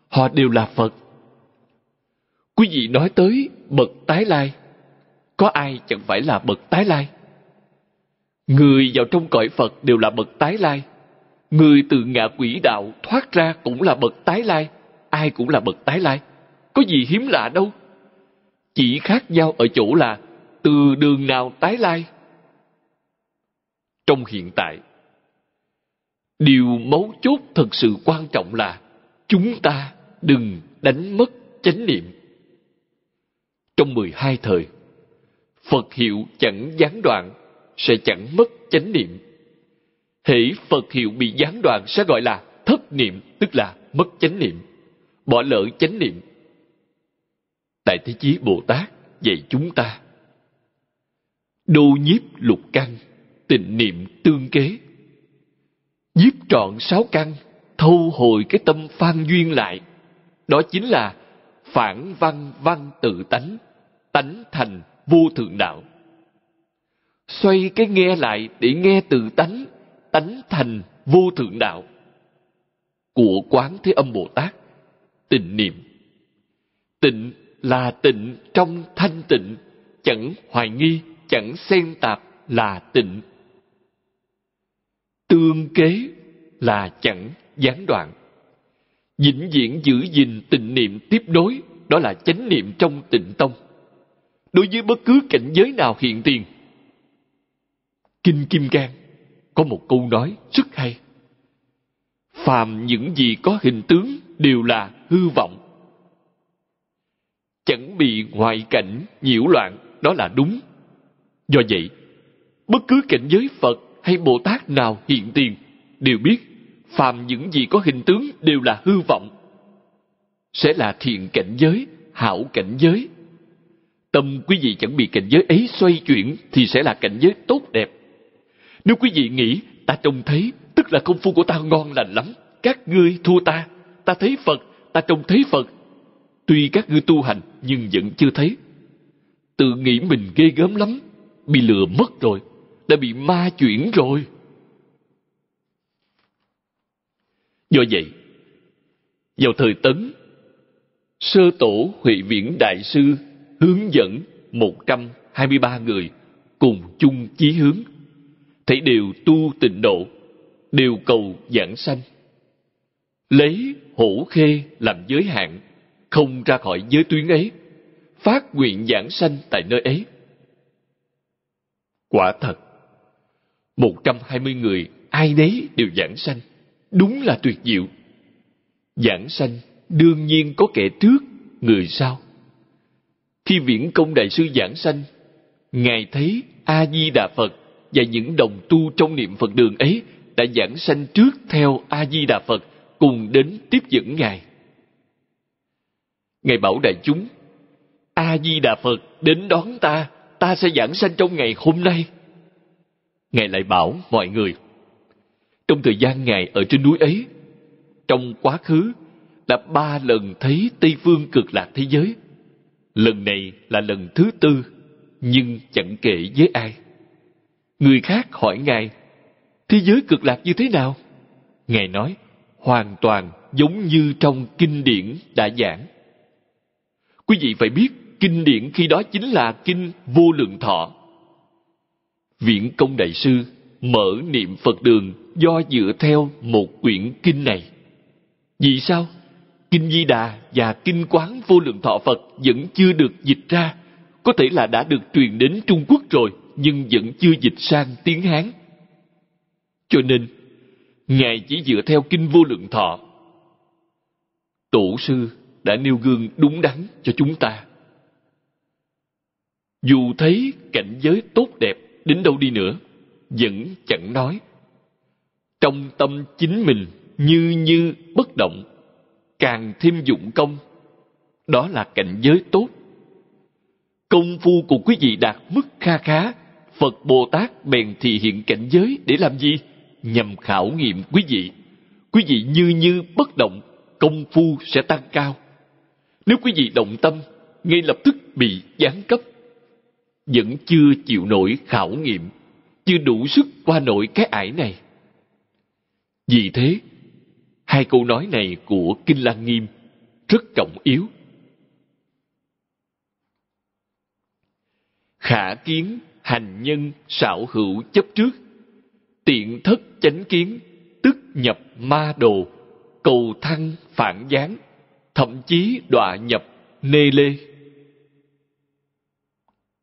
họ đều là phật quý vị nói tới bậc tái lai có ai chẳng phải là bậc tái lai người vào trong cõi phật đều là bậc tái lai người từ ngạ quỷ đạo thoát ra cũng là bậc tái lai ai cũng là bậc tái lai có gì hiếm lạ đâu chỉ khác nhau ở chỗ là từ đường nào tái lai trong hiện tại điều mấu chốt thật sự quan trọng là chúng ta đừng đánh mất chánh niệm trong mười hai thời Phật hiệu chẳng gián đoạn, sẽ chẳng mất chánh niệm. Hễ Phật hiệu bị gián đoạn sẽ gọi là thất niệm, tức là mất chánh niệm, bỏ lỡ chánh niệm. Tại Thế Chí Bồ Tát dạy chúng ta, đô nhiếp lục căn, tình niệm tương kế. Nhiếp trọn sáu căn, thâu hồi cái tâm phan duyên lại. Đó chính là phản văn văn tự tánh, tánh thành vô thượng đạo xoay cái nghe lại để nghe từ tánh tánh thành vô thượng đạo của quán thế âm bồ tát tịnh niệm tịnh là tịnh trong thanh tịnh chẳng hoài nghi chẳng xen tạp là tịnh tương kế là chẳng gián đoạn vĩnh viễn giữ gìn tịnh niệm tiếp nối đó là chánh niệm trong tịnh tông đối với bất cứ cảnh giới nào hiện tiền. Kinh Kim Cang có một câu nói rất hay. Phàm những gì có hình tướng đều là hư vọng. Chẳng bị ngoại cảnh nhiễu loạn, đó là đúng. Do vậy, bất cứ cảnh giới Phật hay Bồ Tát nào hiện tiền đều biết phàm những gì có hình tướng đều là hư vọng sẽ là thiện cảnh giới hảo cảnh giới Tâm quý vị chẳng bị cảnh giới ấy xoay chuyển thì sẽ là cảnh giới tốt đẹp. Nếu quý vị nghĩ ta trông thấy, tức là công phu của ta ngon lành lắm, các ngươi thua ta, ta thấy Phật, ta trông thấy Phật. Tuy các ngươi tu hành nhưng vẫn chưa thấy. Tự nghĩ mình ghê gớm lắm, bị lừa mất rồi, đã bị ma chuyển rồi. Do vậy, vào thời Tấn, Sơ Tổ Huệ Viễn Đại Sư hướng dẫn 123 người cùng chung chí hướng, thấy đều tu tịnh độ, đều cầu giảng sanh. Lấy hổ khê làm giới hạn, không ra khỏi giới tuyến ấy, phát nguyện giảng sanh tại nơi ấy. Quả thật, 120 người ai nấy đều giảng sanh, đúng là tuyệt diệu. Giảng sanh đương nhiên có kẻ trước, người sau khi viễn công đại sư giảng sanh, Ngài thấy A-di-đà Phật và những đồng tu trong niệm Phật đường ấy đã giảng sanh trước theo A-di-đà Phật cùng đến tiếp dẫn Ngài. Ngài bảo đại chúng, A-di-đà Phật đến đón ta, ta sẽ giảng sanh trong ngày hôm nay. Ngài lại bảo mọi người, trong thời gian Ngài ở trên núi ấy, trong quá khứ là ba lần thấy Tây Phương cực lạc thế giới – Lần này là lần thứ tư, nhưng chẳng kể với ai. Người khác hỏi Ngài, thế giới cực lạc như thế nào? Ngài nói, hoàn toàn giống như trong kinh điển đã giảng. Quý vị phải biết, kinh điển khi đó chính là kinh vô lượng thọ. Viện Công Đại Sư mở niệm Phật đường do dựa theo một quyển kinh này. Vì sao? Kinh Di Đà và Kinh Quán Vô Lượng Thọ Phật vẫn chưa được dịch ra. Có thể là đã được truyền đến Trung Quốc rồi, nhưng vẫn chưa dịch sang tiếng Hán. Cho nên, Ngài chỉ dựa theo Kinh Vô Lượng Thọ. Tổ sư đã nêu gương đúng đắn cho chúng ta. Dù thấy cảnh giới tốt đẹp đến đâu đi nữa, vẫn chẳng nói. Trong tâm chính mình như như bất động càng thêm dụng công đó là cảnh giới tốt công phu của quý vị đạt mức kha khá phật bồ tát bèn thì hiện cảnh giới để làm gì nhằm khảo nghiệm quý vị quý vị như như bất động công phu sẽ tăng cao nếu quý vị động tâm ngay lập tức bị giáng cấp vẫn chưa chịu nổi khảo nghiệm chưa đủ sức qua nổi cái ải này vì thế Hai câu nói này của Kinh Lăng Nghiêm rất trọng yếu. Khả kiến, hành nhân, xảo hữu chấp trước, tiện thất chánh kiến, tức nhập ma đồ, cầu thăng phản gián, thậm chí đọa nhập nê lê.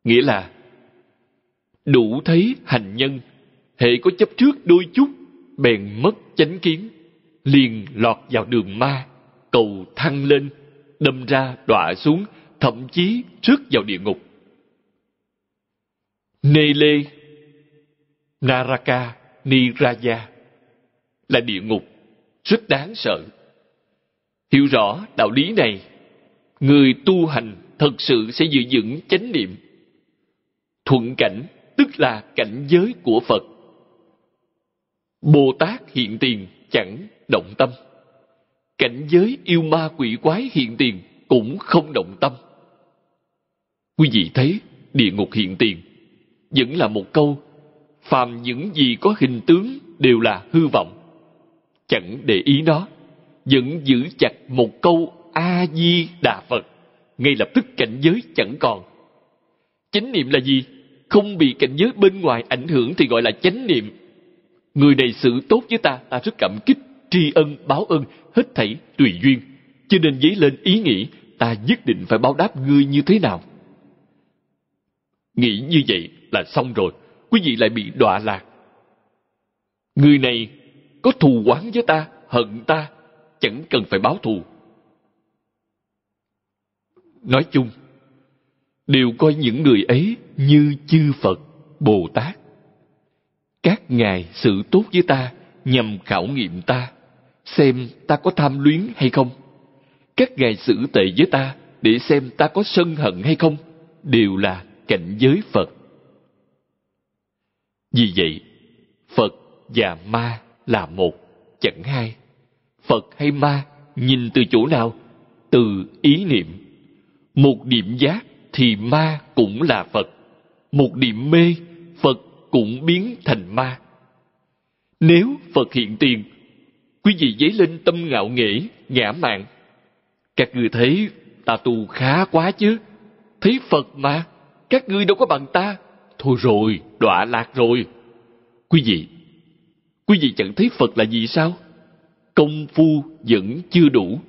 Nghĩa là, đủ thấy hành nhân, hệ có chấp trước đôi chút, bèn mất chánh kiến liền lọt vào đường ma, cầu thăng lên, đâm ra đọa xuống, thậm chí trước vào địa ngục. Nê Lê, Naraka, Niraya là địa ngục, rất đáng sợ. Hiểu rõ đạo lý này, người tu hành thật sự sẽ giữ vững chánh niệm. Thuận cảnh tức là cảnh giới của Phật. Bồ Tát hiện tiền chẳng động tâm. Cảnh giới yêu ma quỷ quái hiện tiền cũng không động tâm. Quý vị thấy, địa ngục hiện tiền vẫn là một câu phàm những gì có hình tướng đều là hư vọng. Chẳng để ý nó, vẫn giữ chặt một câu A-di-đà Phật. Ngay lập tức cảnh giới chẳng còn. Chánh niệm là gì? Không bị cảnh giới bên ngoài ảnh hưởng thì gọi là chánh niệm. Người này xử tốt với ta, ta rất cảm kích tri ân báo ân hết thảy tùy duyên cho nên dấy lên ý nghĩ ta nhất định phải báo đáp ngươi như thế nào nghĩ như vậy là xong rồi quý vị lại bị đọa lạc người này có thù oán với ta hận ta chẳng cần phải báo thù nói chung đều coi những người ấy như chư phật bồ tát các ngài sự tốt với ta nhằm khảo nghiệm ta xem ta có tham luyến hay không. Các ngài xử tệ với ta để xem ta có sân hận hay không, đều là cảnh giới Phật. Vì vậy, Phật và ma là một, chẳng hai. Phật hay ma nhìn từ chỗ nào? Từ ý niệm. Một điểm giác thì ma cũng là Phật. Một điểm mê, Phật cũng biến thành ma. Nếu Phật hiện tiền quý vị dấy lên tâm ngạo nghễ ngã mạn các người thấy ta tu khá quá chứ thấy phật mà các ngươi đâu có bằng ta thôi rồi đọa lạc rồi quý vị quý vị chẳng thấy phật là gì sao công phu vẫn chưa đủ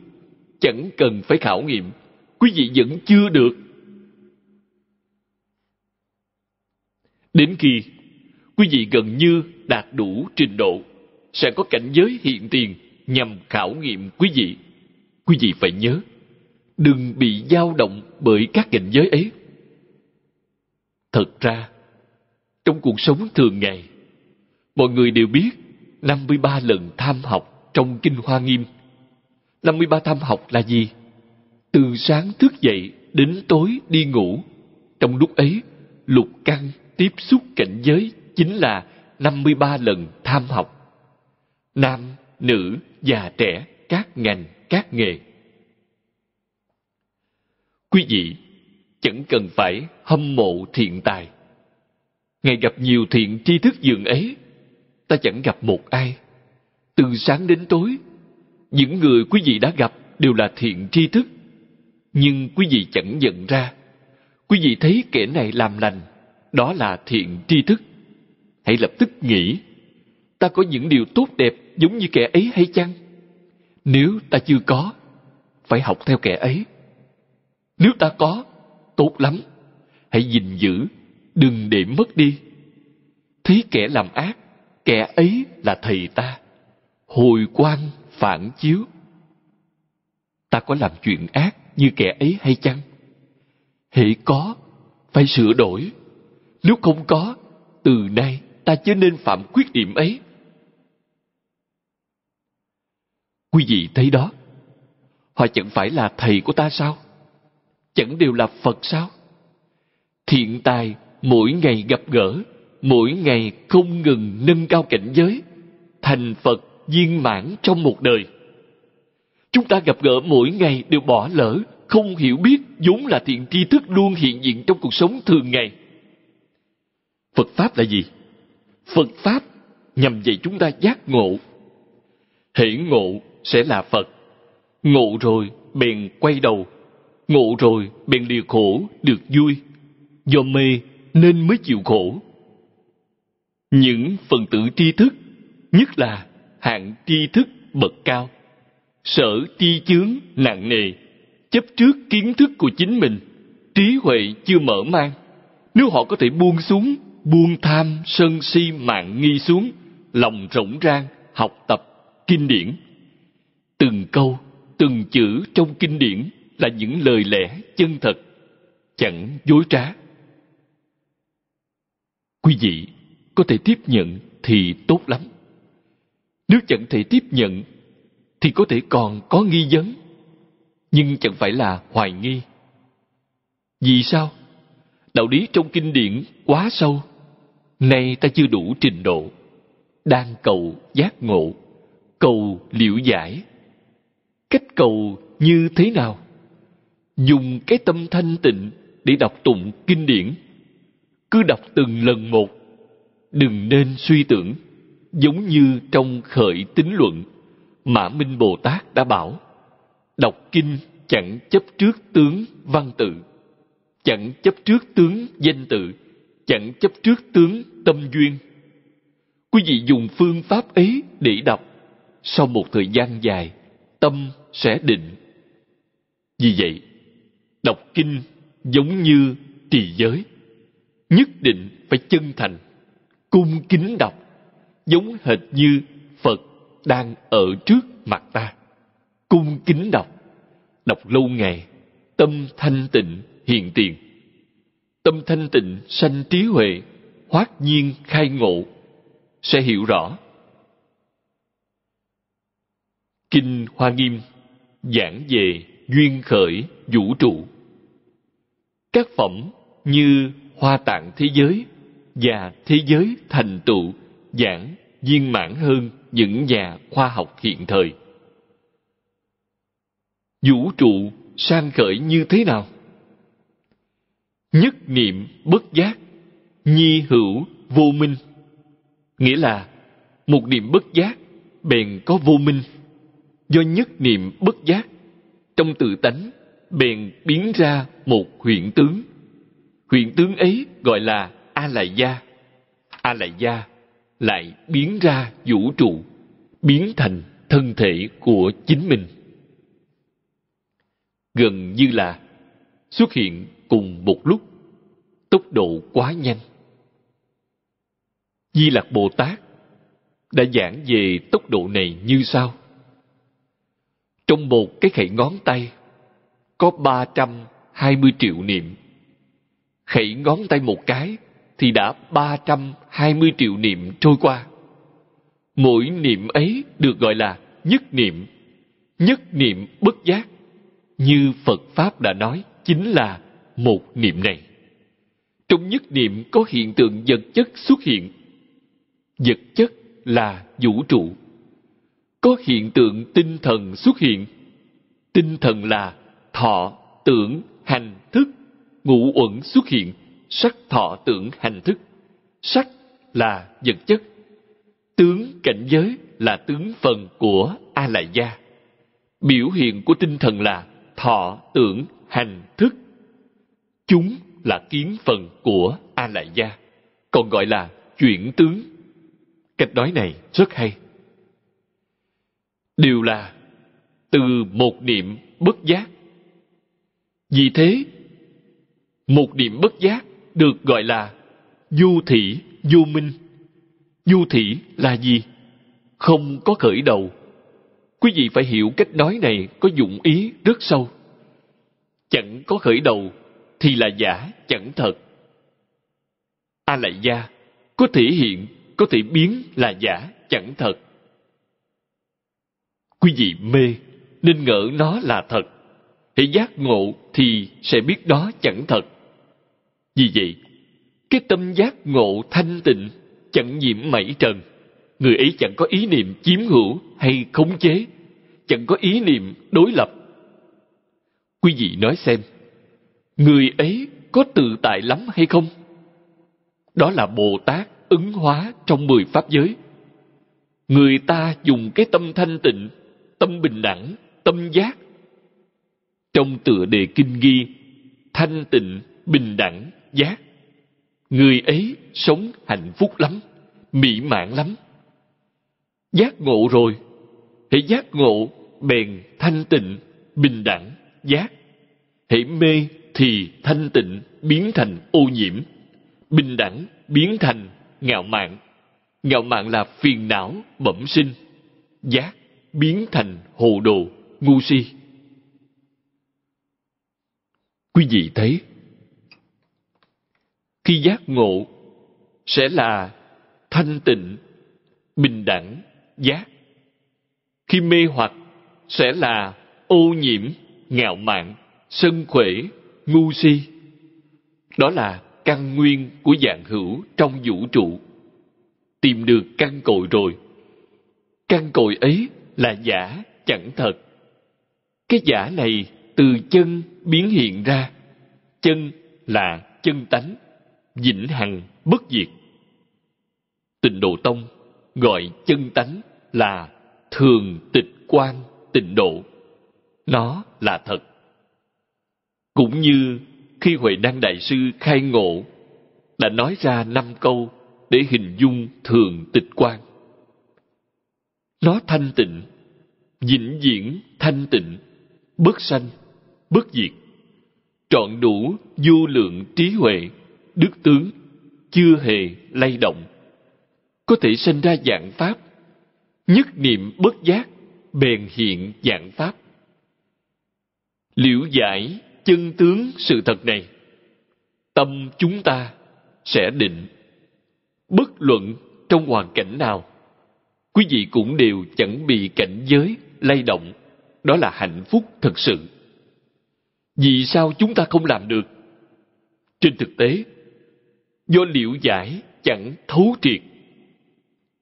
chẳng cần phải khảo nghiệm quý vị vẫn chưa được đến khi quý vị gần như đạt đủ trình độ sẽ có cảnh giới hiện tiền nhằm khảo nghiệm quý vị. Quý vị phải nhớ, đừng bị dao động bởi các cảnh giới ấy. Thật ra, trong cuộc sống thường ngày, mọi người đều biết 53 lần tham học trong Kinh Hoa Nghiêm. 53 tham học là gì? Từ sáng thức dậy đến tối đi ngủ. Trong lúc ấy, lục căng tiếp xúc cảnh giới chính là 53 lần tham học nam, nữ, già trẻ, các ngành, các nghề. Quý vị, chẳng cần phải hâm mộ thiện tài. Ngày gặp nhiều thiện tri thức dường ấy, ta chẳng gặp một ai. Từ sáng đến tối, những người quý vị đã gặp đều là thiện tri thức. Nhưng quý vị chẳng nhận ra. Quý vị thấy kẻ này làm lành, đó là thiện tri thức. Hãy lập tức nghĩ, ta có những điều tốt đẹp giống như kẻ ấy hay chăng nếu ta chưa có phải học theo kẻ ấy nếu ta có tốt lắm hãy gìn giữ đừng để mất đi thấy kẻ làm ác kẻ ấy là thầy ta hồi quan phản chiếu ta có làm chuyện ác như kẻ ấy hay chăng hễ có phải sửa đổi nếu không có từ nay ta chớ nên phạm khuyết điểm ấy Quý vị thấy đó, họ chẳng phải là thầy của ta sao? Chẳng đều là Phật sao? Thiện tài mỗi ngày gặp gỡ, mỗi ngày không ngừng nâng cao cảnh giới, thành Phật viên mãn trong một đời. Chúng ta gặp gỡ mỗi ngày đều bỏ lỡ, không hiểu biết vốn là thiện tri thức luôn hiện diện trong cuộc sống thường ngày. Phật Pháp là gì? Phật Pháp nhằm dạy chúng ta giác ngộ. Hễ ngộ sẽ là Phật. Ngộ rồi bèn quay đầu, ngộ rồi bèn lìa khổ được vui, do mê nên mới chịu khổ. Những phần tử tri thức, nhất là hạng tri thức bậc cao, sở tri chướng nặng nề, chấp trước kiến thức của chính mình, trí huệ chưa mở mang. Nếu họ có thể buông xuống, buông tham, sân si mạng nghi xuống, lòng rộng rang, học tập, kinh điển, từng câu từng chữ trong kinh điển là những lời lẽ chân thật chẳng dối trá quý vị có thể tiếp nhận thì tốt lắm nếu chẳng thể tiếp nhận thì có thể còn có nghi vấn nhưng chẳng phải là hoài nghi vì sao đạo lý trong kinh điển quá sâu nay ta chưa đủ trình độ đang cầu giác ngộ cầu liễu giải cầu như thế nào dùng cái tâm thanh tịnh để đọc tụng kinh điển cứ đọc từng lần một đừng nên suy tưởng giống như trong khởi tính luận mã minh bồ tát đã bảo đọc kinh chẳng chấp trước tướng văn tự chẳng chấp trước tướng danh tự chẳng chấp trước tướng tâm duyên quý vị dùng phương pháp ấy để đọc sau một thời gian dài tâm sẽ định vì vậy đọc kinh giống như trì giới nhất định phải chân thành cung kính đọc giống hệt như phật đang ở trước mặt ta cung kính đọc đọc lâu ngày tâm thanh tịnh hiện tiền tâm thanh tịnh sanh trí huệ hoát nhiên khai ngộ sẽ hiểu rõ kinh hoa nghiêm giảng về duyên khởi vũ trụ các phẩm như hoa tạng thế giới và thế giới thành tựu giảng viên mãn hơn những nhà khoa học hiện thời vũ trụ sang khởi như thế nào nhất niệm bất giác nhi hữu vô minh nghĩa là một niệm bất giác bèn có vô minh do nhất niệm bất giác trong tự tánh bèn biến ra một huyện tướng huyện tướng ấy gọi là a la gia a la gia lại biến ra vũ trụ biến thành thân thể của chính mình gần như là xuất hiện cùng một lúc tốc độ quá nhanh di lặc bồ tát đã giảng về tốc độ này như sau trong một cái khẩy ngón tay có 320 triệu niệm. Khẩy ngón tay một cái thì đã 320 triệu niệm trôi qua. Mỗi niệm ấy được gọi là nhất niệm. Nhất niệm bất giác, như Phật Pháp đã nói, chính là một niệm này. Trong nhất niệm có hiện tượng vật chất xuất hiện. Vật chất là vũ trụ có hiện tượng tinh thần xuất hiện tinh thần là thọ tưởng hành thức ngũ uẩn xuất hiện sắc thọ tưởng hành thức sắc là vật chất tướng cảnh giới là tướng phần của a la gia biểu hiện của tinh thần là thọ tưởng hành thức chúng là kiến phần của a la gia còn gọi là chuyển tướng cách nói này rất hay đều là từ một niệm bất giác vì thế một niệm bất giác được gọi là du thị du minh du thị là gì không có khởi đầu quý vị phải hiểu cách nói này có dụng ý rất sâu chẳng có khởi đầu thì là giả chẳng thật a lại gia có thể hiện có thể biến là giả chẳng thật quý vị mê nên ngỡ nó là thật hãy giác ngộ thì sẽ biết đó chẳng thật vì vậy cái tâm giác ngộ thanh tịnh chẳng nhiễm mảy trần người ấy chẳng có ý niệm chiếm hữu hay khống chế chẳng có ý niệm đối lập quý vị nói xem người ấy có tự tại lắm hay không đó là bồ tát ứng hóa trong mười pháp giới người ta dùng cái tâm thanh tịnh tâm bình đẳng tâm giác trong tựa đề kinh ghi thanh tịnh bình đẳng giác người ấy sống hạnh phúc lắm mỹ mãn lắm giác ngộ rồi hãy giác ngộ bèn thanh tịnh bình đẳng giác hãy mê thì thanh tịnh biến thành ô nhiễm bình đẳng biến thành ngạo mạn ngạo mạn là phiền não bẩm sinh giác biến thành hồ đồ, ngu si. Quý vị thấy, khi giác ngộ sẽ là thanh tịnh, bình đẳng, giác. Khi mê hoặc sẽ là ô nhiễm, ngạo mạn, sân khuể, ngu si. Đó là căn nguyên của dạng hữu trong vũ trụ. Tìm được căn cội rồi. Căn cội ấy là giả chẳng thật cái giả này từ chân biến hiện ra chân là chân tánh vĩnh hằng bất diệt tịnh độ tông gọi chân tánh là thường tịch quan tịnh độ nó là thật cũng như khi huệ năng đại sư khai ngộ đã nói ra năm câu để hình dung thường tịch quan nó thanh tịnh vĩnh viễn thanh tịnh bất sanh bất diệt trọn đủ vô lượng trí huệ đức tướng chưa hề lay động có thể sinh ra dạng pháp nhất niệm bất giác bèn hiện dạng pháp liễu giải chân tướng sự thật này tâm chúng ta sẽ định bất luận trong hoàn cảnh nào quý vị cũng đều chẳng bị cảnh giới lay động đó là hạnh phúc thật sự vì sao chúng ta không làm được trên thực tế do liệu giải chẳng thấu triệt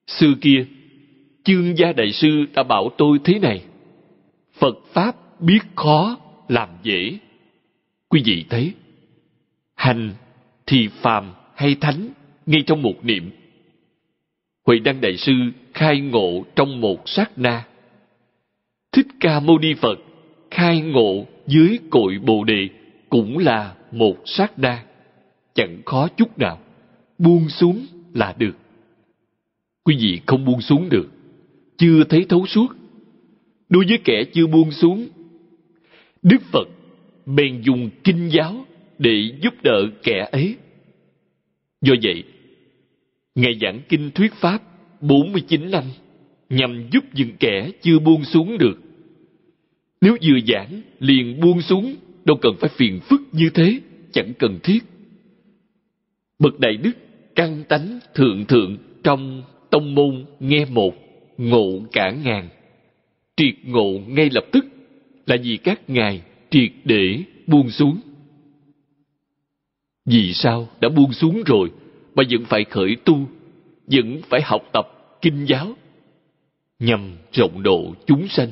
xưa kia chương gia đại sư đã bảo tôi thế này phật pháp biết khó làm dễ quý vị thấy hành thì phàm hay thánh ngay trong một niệm Huệ Đăng Đại Sư khai ngộ trong một sát na. Thích Ca Mâu Ni Phật khai ngộ dưới cội Bồ Đề cũng là một sát na. Chẳng khó chút nào. Buông xuống là được. Quý vị không buông xuống được. Chưa thấy thấu suốt. Đối với kẻ chưa buông xuống, Đức Phật bèn dùng kinh giáo để giúp đỡ kẻ ấy. Do vậy, Ngài giảng kinh thuyết pháp 49 năm nhằm giúp những kẻ chưa buông xuống được. Nếu vừa giảng liền buông xuống đâu cần phải phiền phức như thế, chẳng cần thiết. Bậc Đại Đức căng tánh thượng thượng trong tông môn nghe một, ngộ cả ngàn. Triệt ngộ ngay lập tức là vì các ngài triệt để buông xuống. Vì sao đã buông xuống rồi mà vẫn phải khởi tu vẫn phải học tập kinh giáo nhằm rộng độ chúng sanh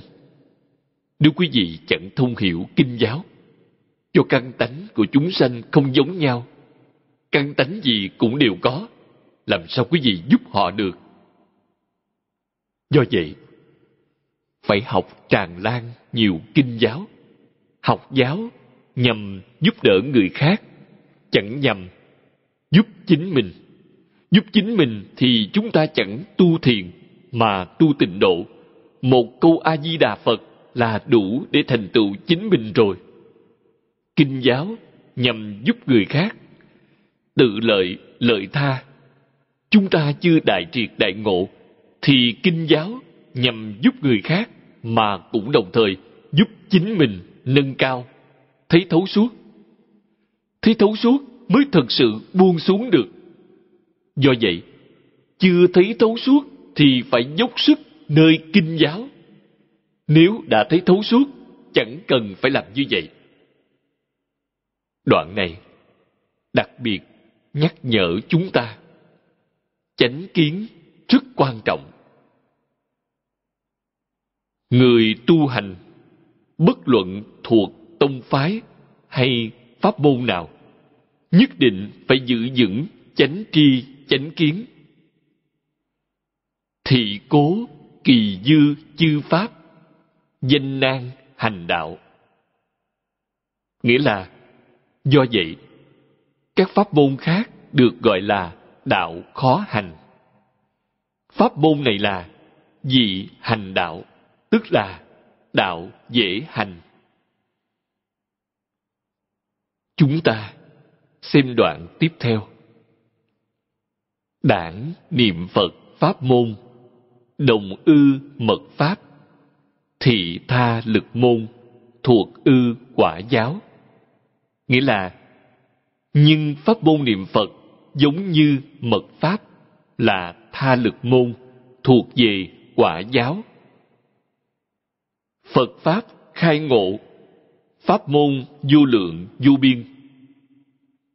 nếu quý vị chẳng thông hiểu kinh giáo cho căn tánh của chúng sanh không giống nhau căn tánh gì cũng đều có làm sao quý vị giúp họ được do vậy phải học tràn lan nhiều kinh giáo học giáo nhằm giúp đỡ người khác chẳng nhằm giúp chính mình giúp chính mình thì chúng ta chẳng tu thiền mà tu tịnh độ một câu a di đà phật là đủ để thành tựu chính mình rồi kinh giáo nhằm giúp người khác tự lợi lợi tha chúng ta chưa đại triệt đại ngộ thì kinh giáo nhằm giúp người khác mà cũng đồng thời giúp chính mình nâng cao thấy thấu suốt thấy thấu suốt mới thật sự buông xuống được do vậy chưa thấy thấu suốt thì phải dốc sức nơi kinh giáo nếu đã thấy thấu suốt chẳng cần phải làm như vậy đoạn này đặc biệt nhắc nhở chúng ta chánh kiến rất quan trọng người tu hành bất luận thuộc tông phái hay pháp môn nào nhất định phải giữ vững chánh tri chánh kiến thị cố kỳ dư chư pháp danh nan hành đạo nghĩa là do vậy các pháp môn khác được gọi là đạo khó hành pháp môn này là dị hành đạo tức là đạo dễ hành chúng ta Xem đoạn tiếp theo. Đảng, niệm Phật, Pháp môn, đồng ư mật Pháp, thị tha lực môn, thuộc ư quả giáo. Nghĩa là, nhưng Pháp môn niệm Phật giống như mật Pháp là tha lực môn, thuộc về quả giáo. Phật Pháp khai ngộ, Pháp môn vô lượng vô biên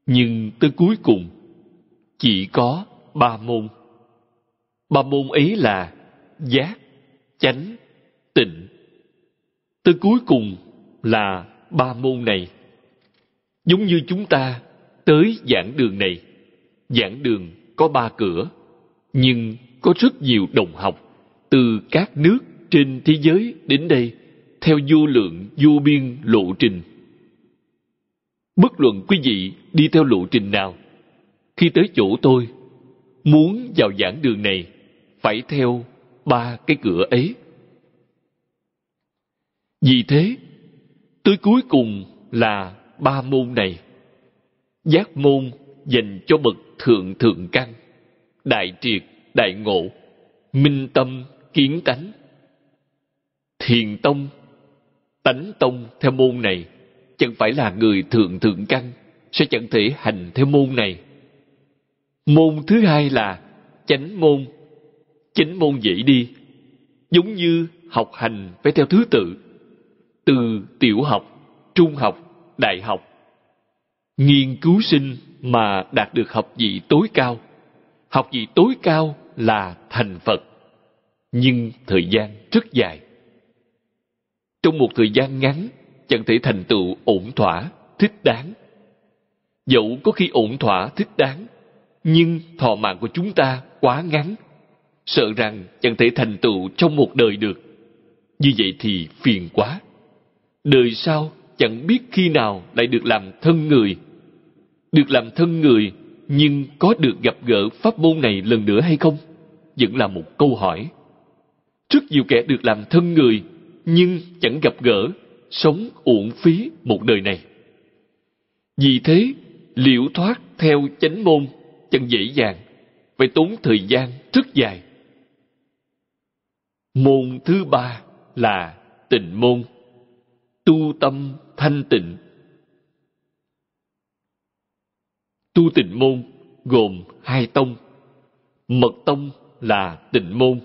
nhưng tới cuối cùng chỉ có ba môn ba môn ấy là giác chánh tịnh tới cuối cùng là ba môn này giống như chúng ta tới giảng đường này giảng đường có ba cửa nhưng có rất nhiều đồng học từ các nước trên thế giới đến đây theo vô lượng vô biên lộ trình Bất luận quý vị đi theo lộ trình nào, khi tới chỗ tôi, muốn vào giảng đường này, phải theo ba cái cửa ấy. Vì thế, tới cuối cùng là ba môn này. Giác môn dành cho bậc thượng thượng căn, đại triệt, đại ngộ, minh tâm, kiến tánh. Thiền tông, tánh tông theo môn này chẳng phải là người thượng thượng căn sẽ chẳng thể hành theo môn này môn thứ hai là chánh môn chánh môn dễ đi giống như học hành phải theo thứ tự từ tiểu học trung học đại học nghiên cứu sinh mà đạt được học vị tối cao học vị tối cao là thành phật nhưng thời gian rất dài trong một thời gian ngắn chẳng thể thành tựu ổn thỏa thích đáng dẫu có khi ổn thỏa thích đáng nhưng thọ mạng của chúng ta quá ngắn sợ rằng chẳng thể thành tựu trong một đời được như vậy thì phiền quá đời sau chẳng biết khi nào lại được làm thân người được làm thân người nhưng có được gặp gỡ pháp môn này lần nữa hay không vẫn là một câu hỏi rất nhiều kẻ được làm thân người nhưng chẳng gặp gỡ sống uổng phí một đời này vì thế liễu thoát theo chánh môn chẳng dễ dàng phải tốn thời gian rất dài môn thứ ba là tình môn tu tâm thanh tịnh tu tình môn gồm hai tông mật tông là tình môn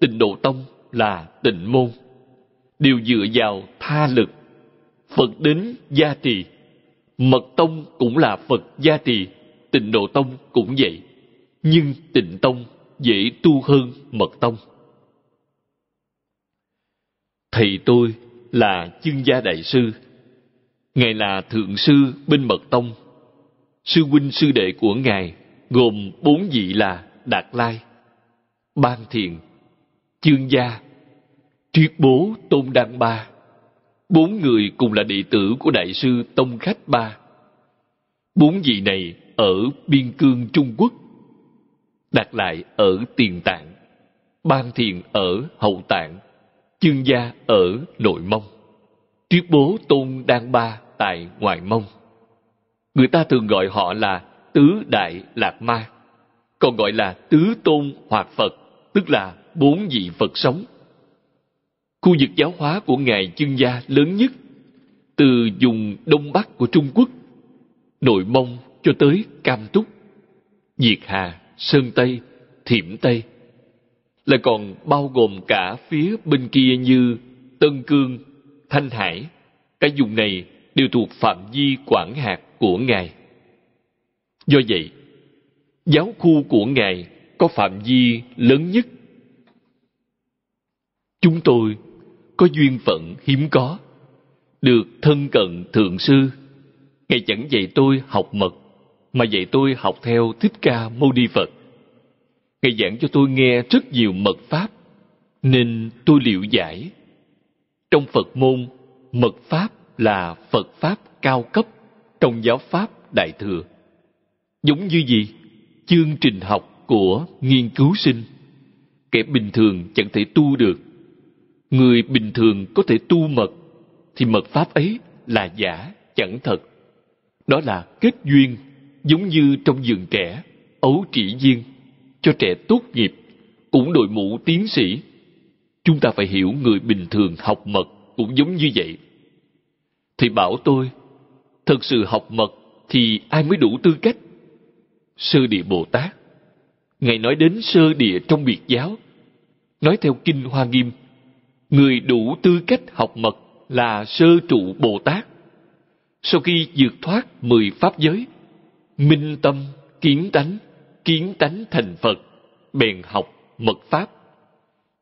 tịnh độ tông là tình môn đều dựa vào tha lực. Phật đến gia trì. Mật tông cũng là Phật gia trì, tịnh độ tông cũng vậy. Nhưng tịnh tông dễ tu hơn mật tông. Thầy tôi là chương gia đại sư. Ngài là thượng sư bên mật tông. Sư huynh sư đệ của Ngài gồm bốn vị là Đạt Lai, Ban Thiền, Chương Gia triết bố tôn đăng ba bốn người cùng là đệ tử của đại sư tông khách ba bốn vị này ở biên cương trung quốc đặt lại ở tiền tạng ban thiền ở hậu tạng chương gia ở nội mông triết bố tôn đan ba tại ngoại mông người ta thường gọi họ là tứ đại lạc ma còn gọi là tứ tôn hoạt phật tức là bốn vị phật sống Khu vực giáo hóa của Ngài chuyên Gia lớn nhất từ vùng Đông Bắc của Trung Quốc, Nội Mông cho tới Cam Túc, Diệt Hà, Sơn Tây, Thiểm Tây, lại còn bao gồm cả phía bên kia như Tân Cương, Thanh Hải. Cả vùng này đều thuộc phạm vi quản hạt của Ngài. Do vậy, giáo khu của Ngài có phạm vi lớn nhất. Chúng tôi có duyên phận hiếm có được thân cận thượng sư ngài chẳng dạy tôi học mật mà dạy tôi học theo thích ca mâu ni phật ngài giảng cho tôi nghe rất nhiều mật pháp nên tôi liệu giải trong phật môn mật pháp là phật pháp cao cấp trong giáo pháp đại thừa giống như gì chương trình học của nghiên cứu sinh kẻ bình thường chẳng thể tu được người bình thường có thể tu mật thì mật pháp ấy là giả chẳng thật đó là kết duyên giống như trong vườn trẻ ấu trĩ viên cho trẻ tốt nghiệp cũng đội mũ tiến sĩ chúng ta phải hiểu người bình thường học mật cũng giống như vậy thì bảo tôi thật sự học mật thì ai mới đủ tư cách sơ địa bồ tát ngài nói đến sơ địa trong biệt giáo nói theo kinh hoa nghiêm người đủ tư cách học mật là sơ trụ bồ tát sau khi vượt thoát mười pháp giới minh tâm kiến tánh kiến tánh thành phật bèn học mật pháp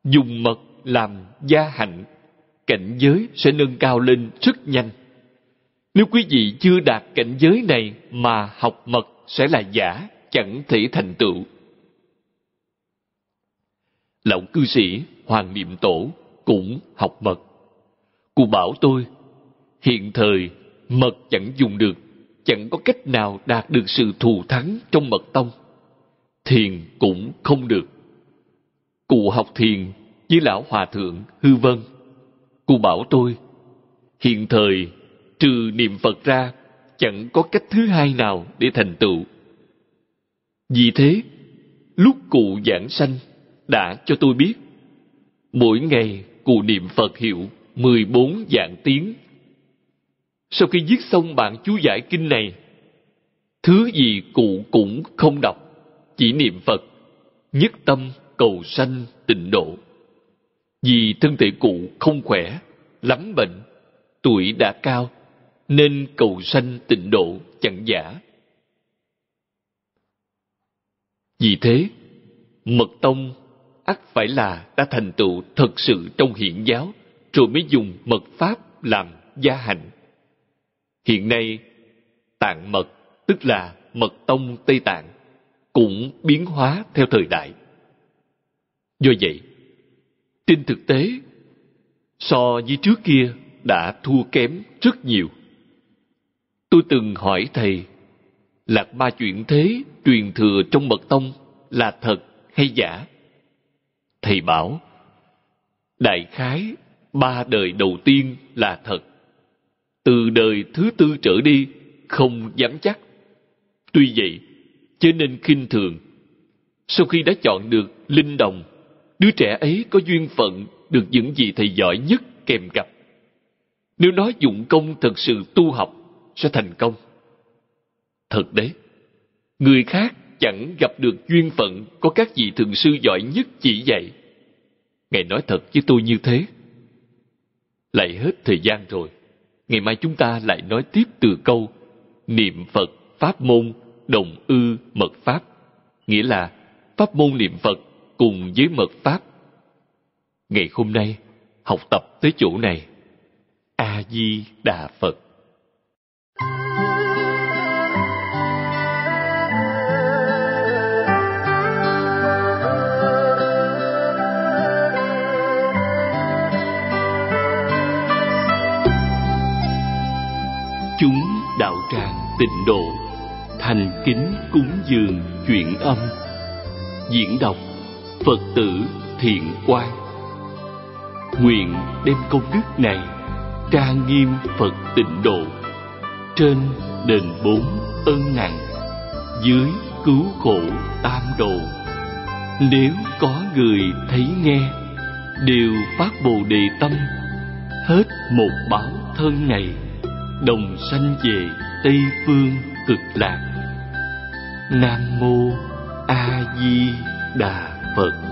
dùng mật làm gia hạnh cảnh giới sẽ nâng cao lên rất nhanh nếu quý vị chưa đạt cảnh giới này mà học mật sẽ là giả chẳng thể thành tựu lão cư sĩ hoàng niệm tổ cũng học mật. Cụ bảo tôi, hiện thời mật chẳng dùng được, chẳng có cách nào đạt được sự thù thắng trong mật tông. Thiền cũng không được. Cụ học thiền với lão hòa thượng Hư Vân. Cụ bảo tôi, hiện thời trừ niệm Phật ra, chẳng có cách thứ hai nào để thành tựu. Vì thế, lúc cụ giảng sanh đã cho tôi biết mỗi ngày cụ niệm Phật hiệu 14 dạng tiếng. Sau khi viết xong bản chú giải kinh này, thứ gì cụ cũng không đọc, chỉ niệm Phật, nhất tâm cầu sanh tịnh độ. Vì thân thể cụ không khỏe, lắm bệnh, tuổi đã cao, nên cầu sanh tịnh độ chẳng giả. Vì thế, Mật Tông ắt phải là đã thành tựu thật sự trong hiện giáo, rồi mới dùng mật pháp làm gia hạnh. Hiện nay, tạng mật, tức là mật tông Tây Tạng, cũng biến hóa theo thời đại. Do vậy, trên thực tế, so với trước kia đã thua kém rất nhiều. Tôi từng hỏi thầy, lạc ma chuyện thế truyền thừa trong mật tông là thật hay giả? Thầy bảo, đại khái ba đời đầu tiên là thật. Từ đời thứ tư trở đi, không dám chắc. Tuy vậy, chớ nên khinh thường. Sau khi đã chọn được linh đồng, đứa trẻ ấy có duyên phận được những gì thầy giỏi nhất kèm cặp. Nếu nó dụng công thật sự tu học, sẽ thành công. Thật đấy, người khác chẳng gặp được duyên phận có các vị thượng sư giỏi nhất chỉ dạy. Ngài nói thật với tôi như thế. Lại hết thời gian rồi. Ngày mai chúng ta lại nói tiếp từ câu niệm Phật, pháp môn, đồng ư, mật pháp. Nghĩa là pháp môn niệm Phật cùng với mật pháp. Ngày hôm nay, học tập tới chỗ này. A-di-đà Phật. Thank you. tịnh độ thành kính cúng dường chuyện âm diễn đọc phật tử thiện quan nguyện đem công đức này trang nghiêm phật tịnh độ trên đền bốn ân nặng dưới cứu khổ tam đồ nếu có người thấy nghe đều phát bồ đề tâm hết một báo thân này đồng sanh về Tây Phương Cực Lạc Nam Mô A Di Đà Phật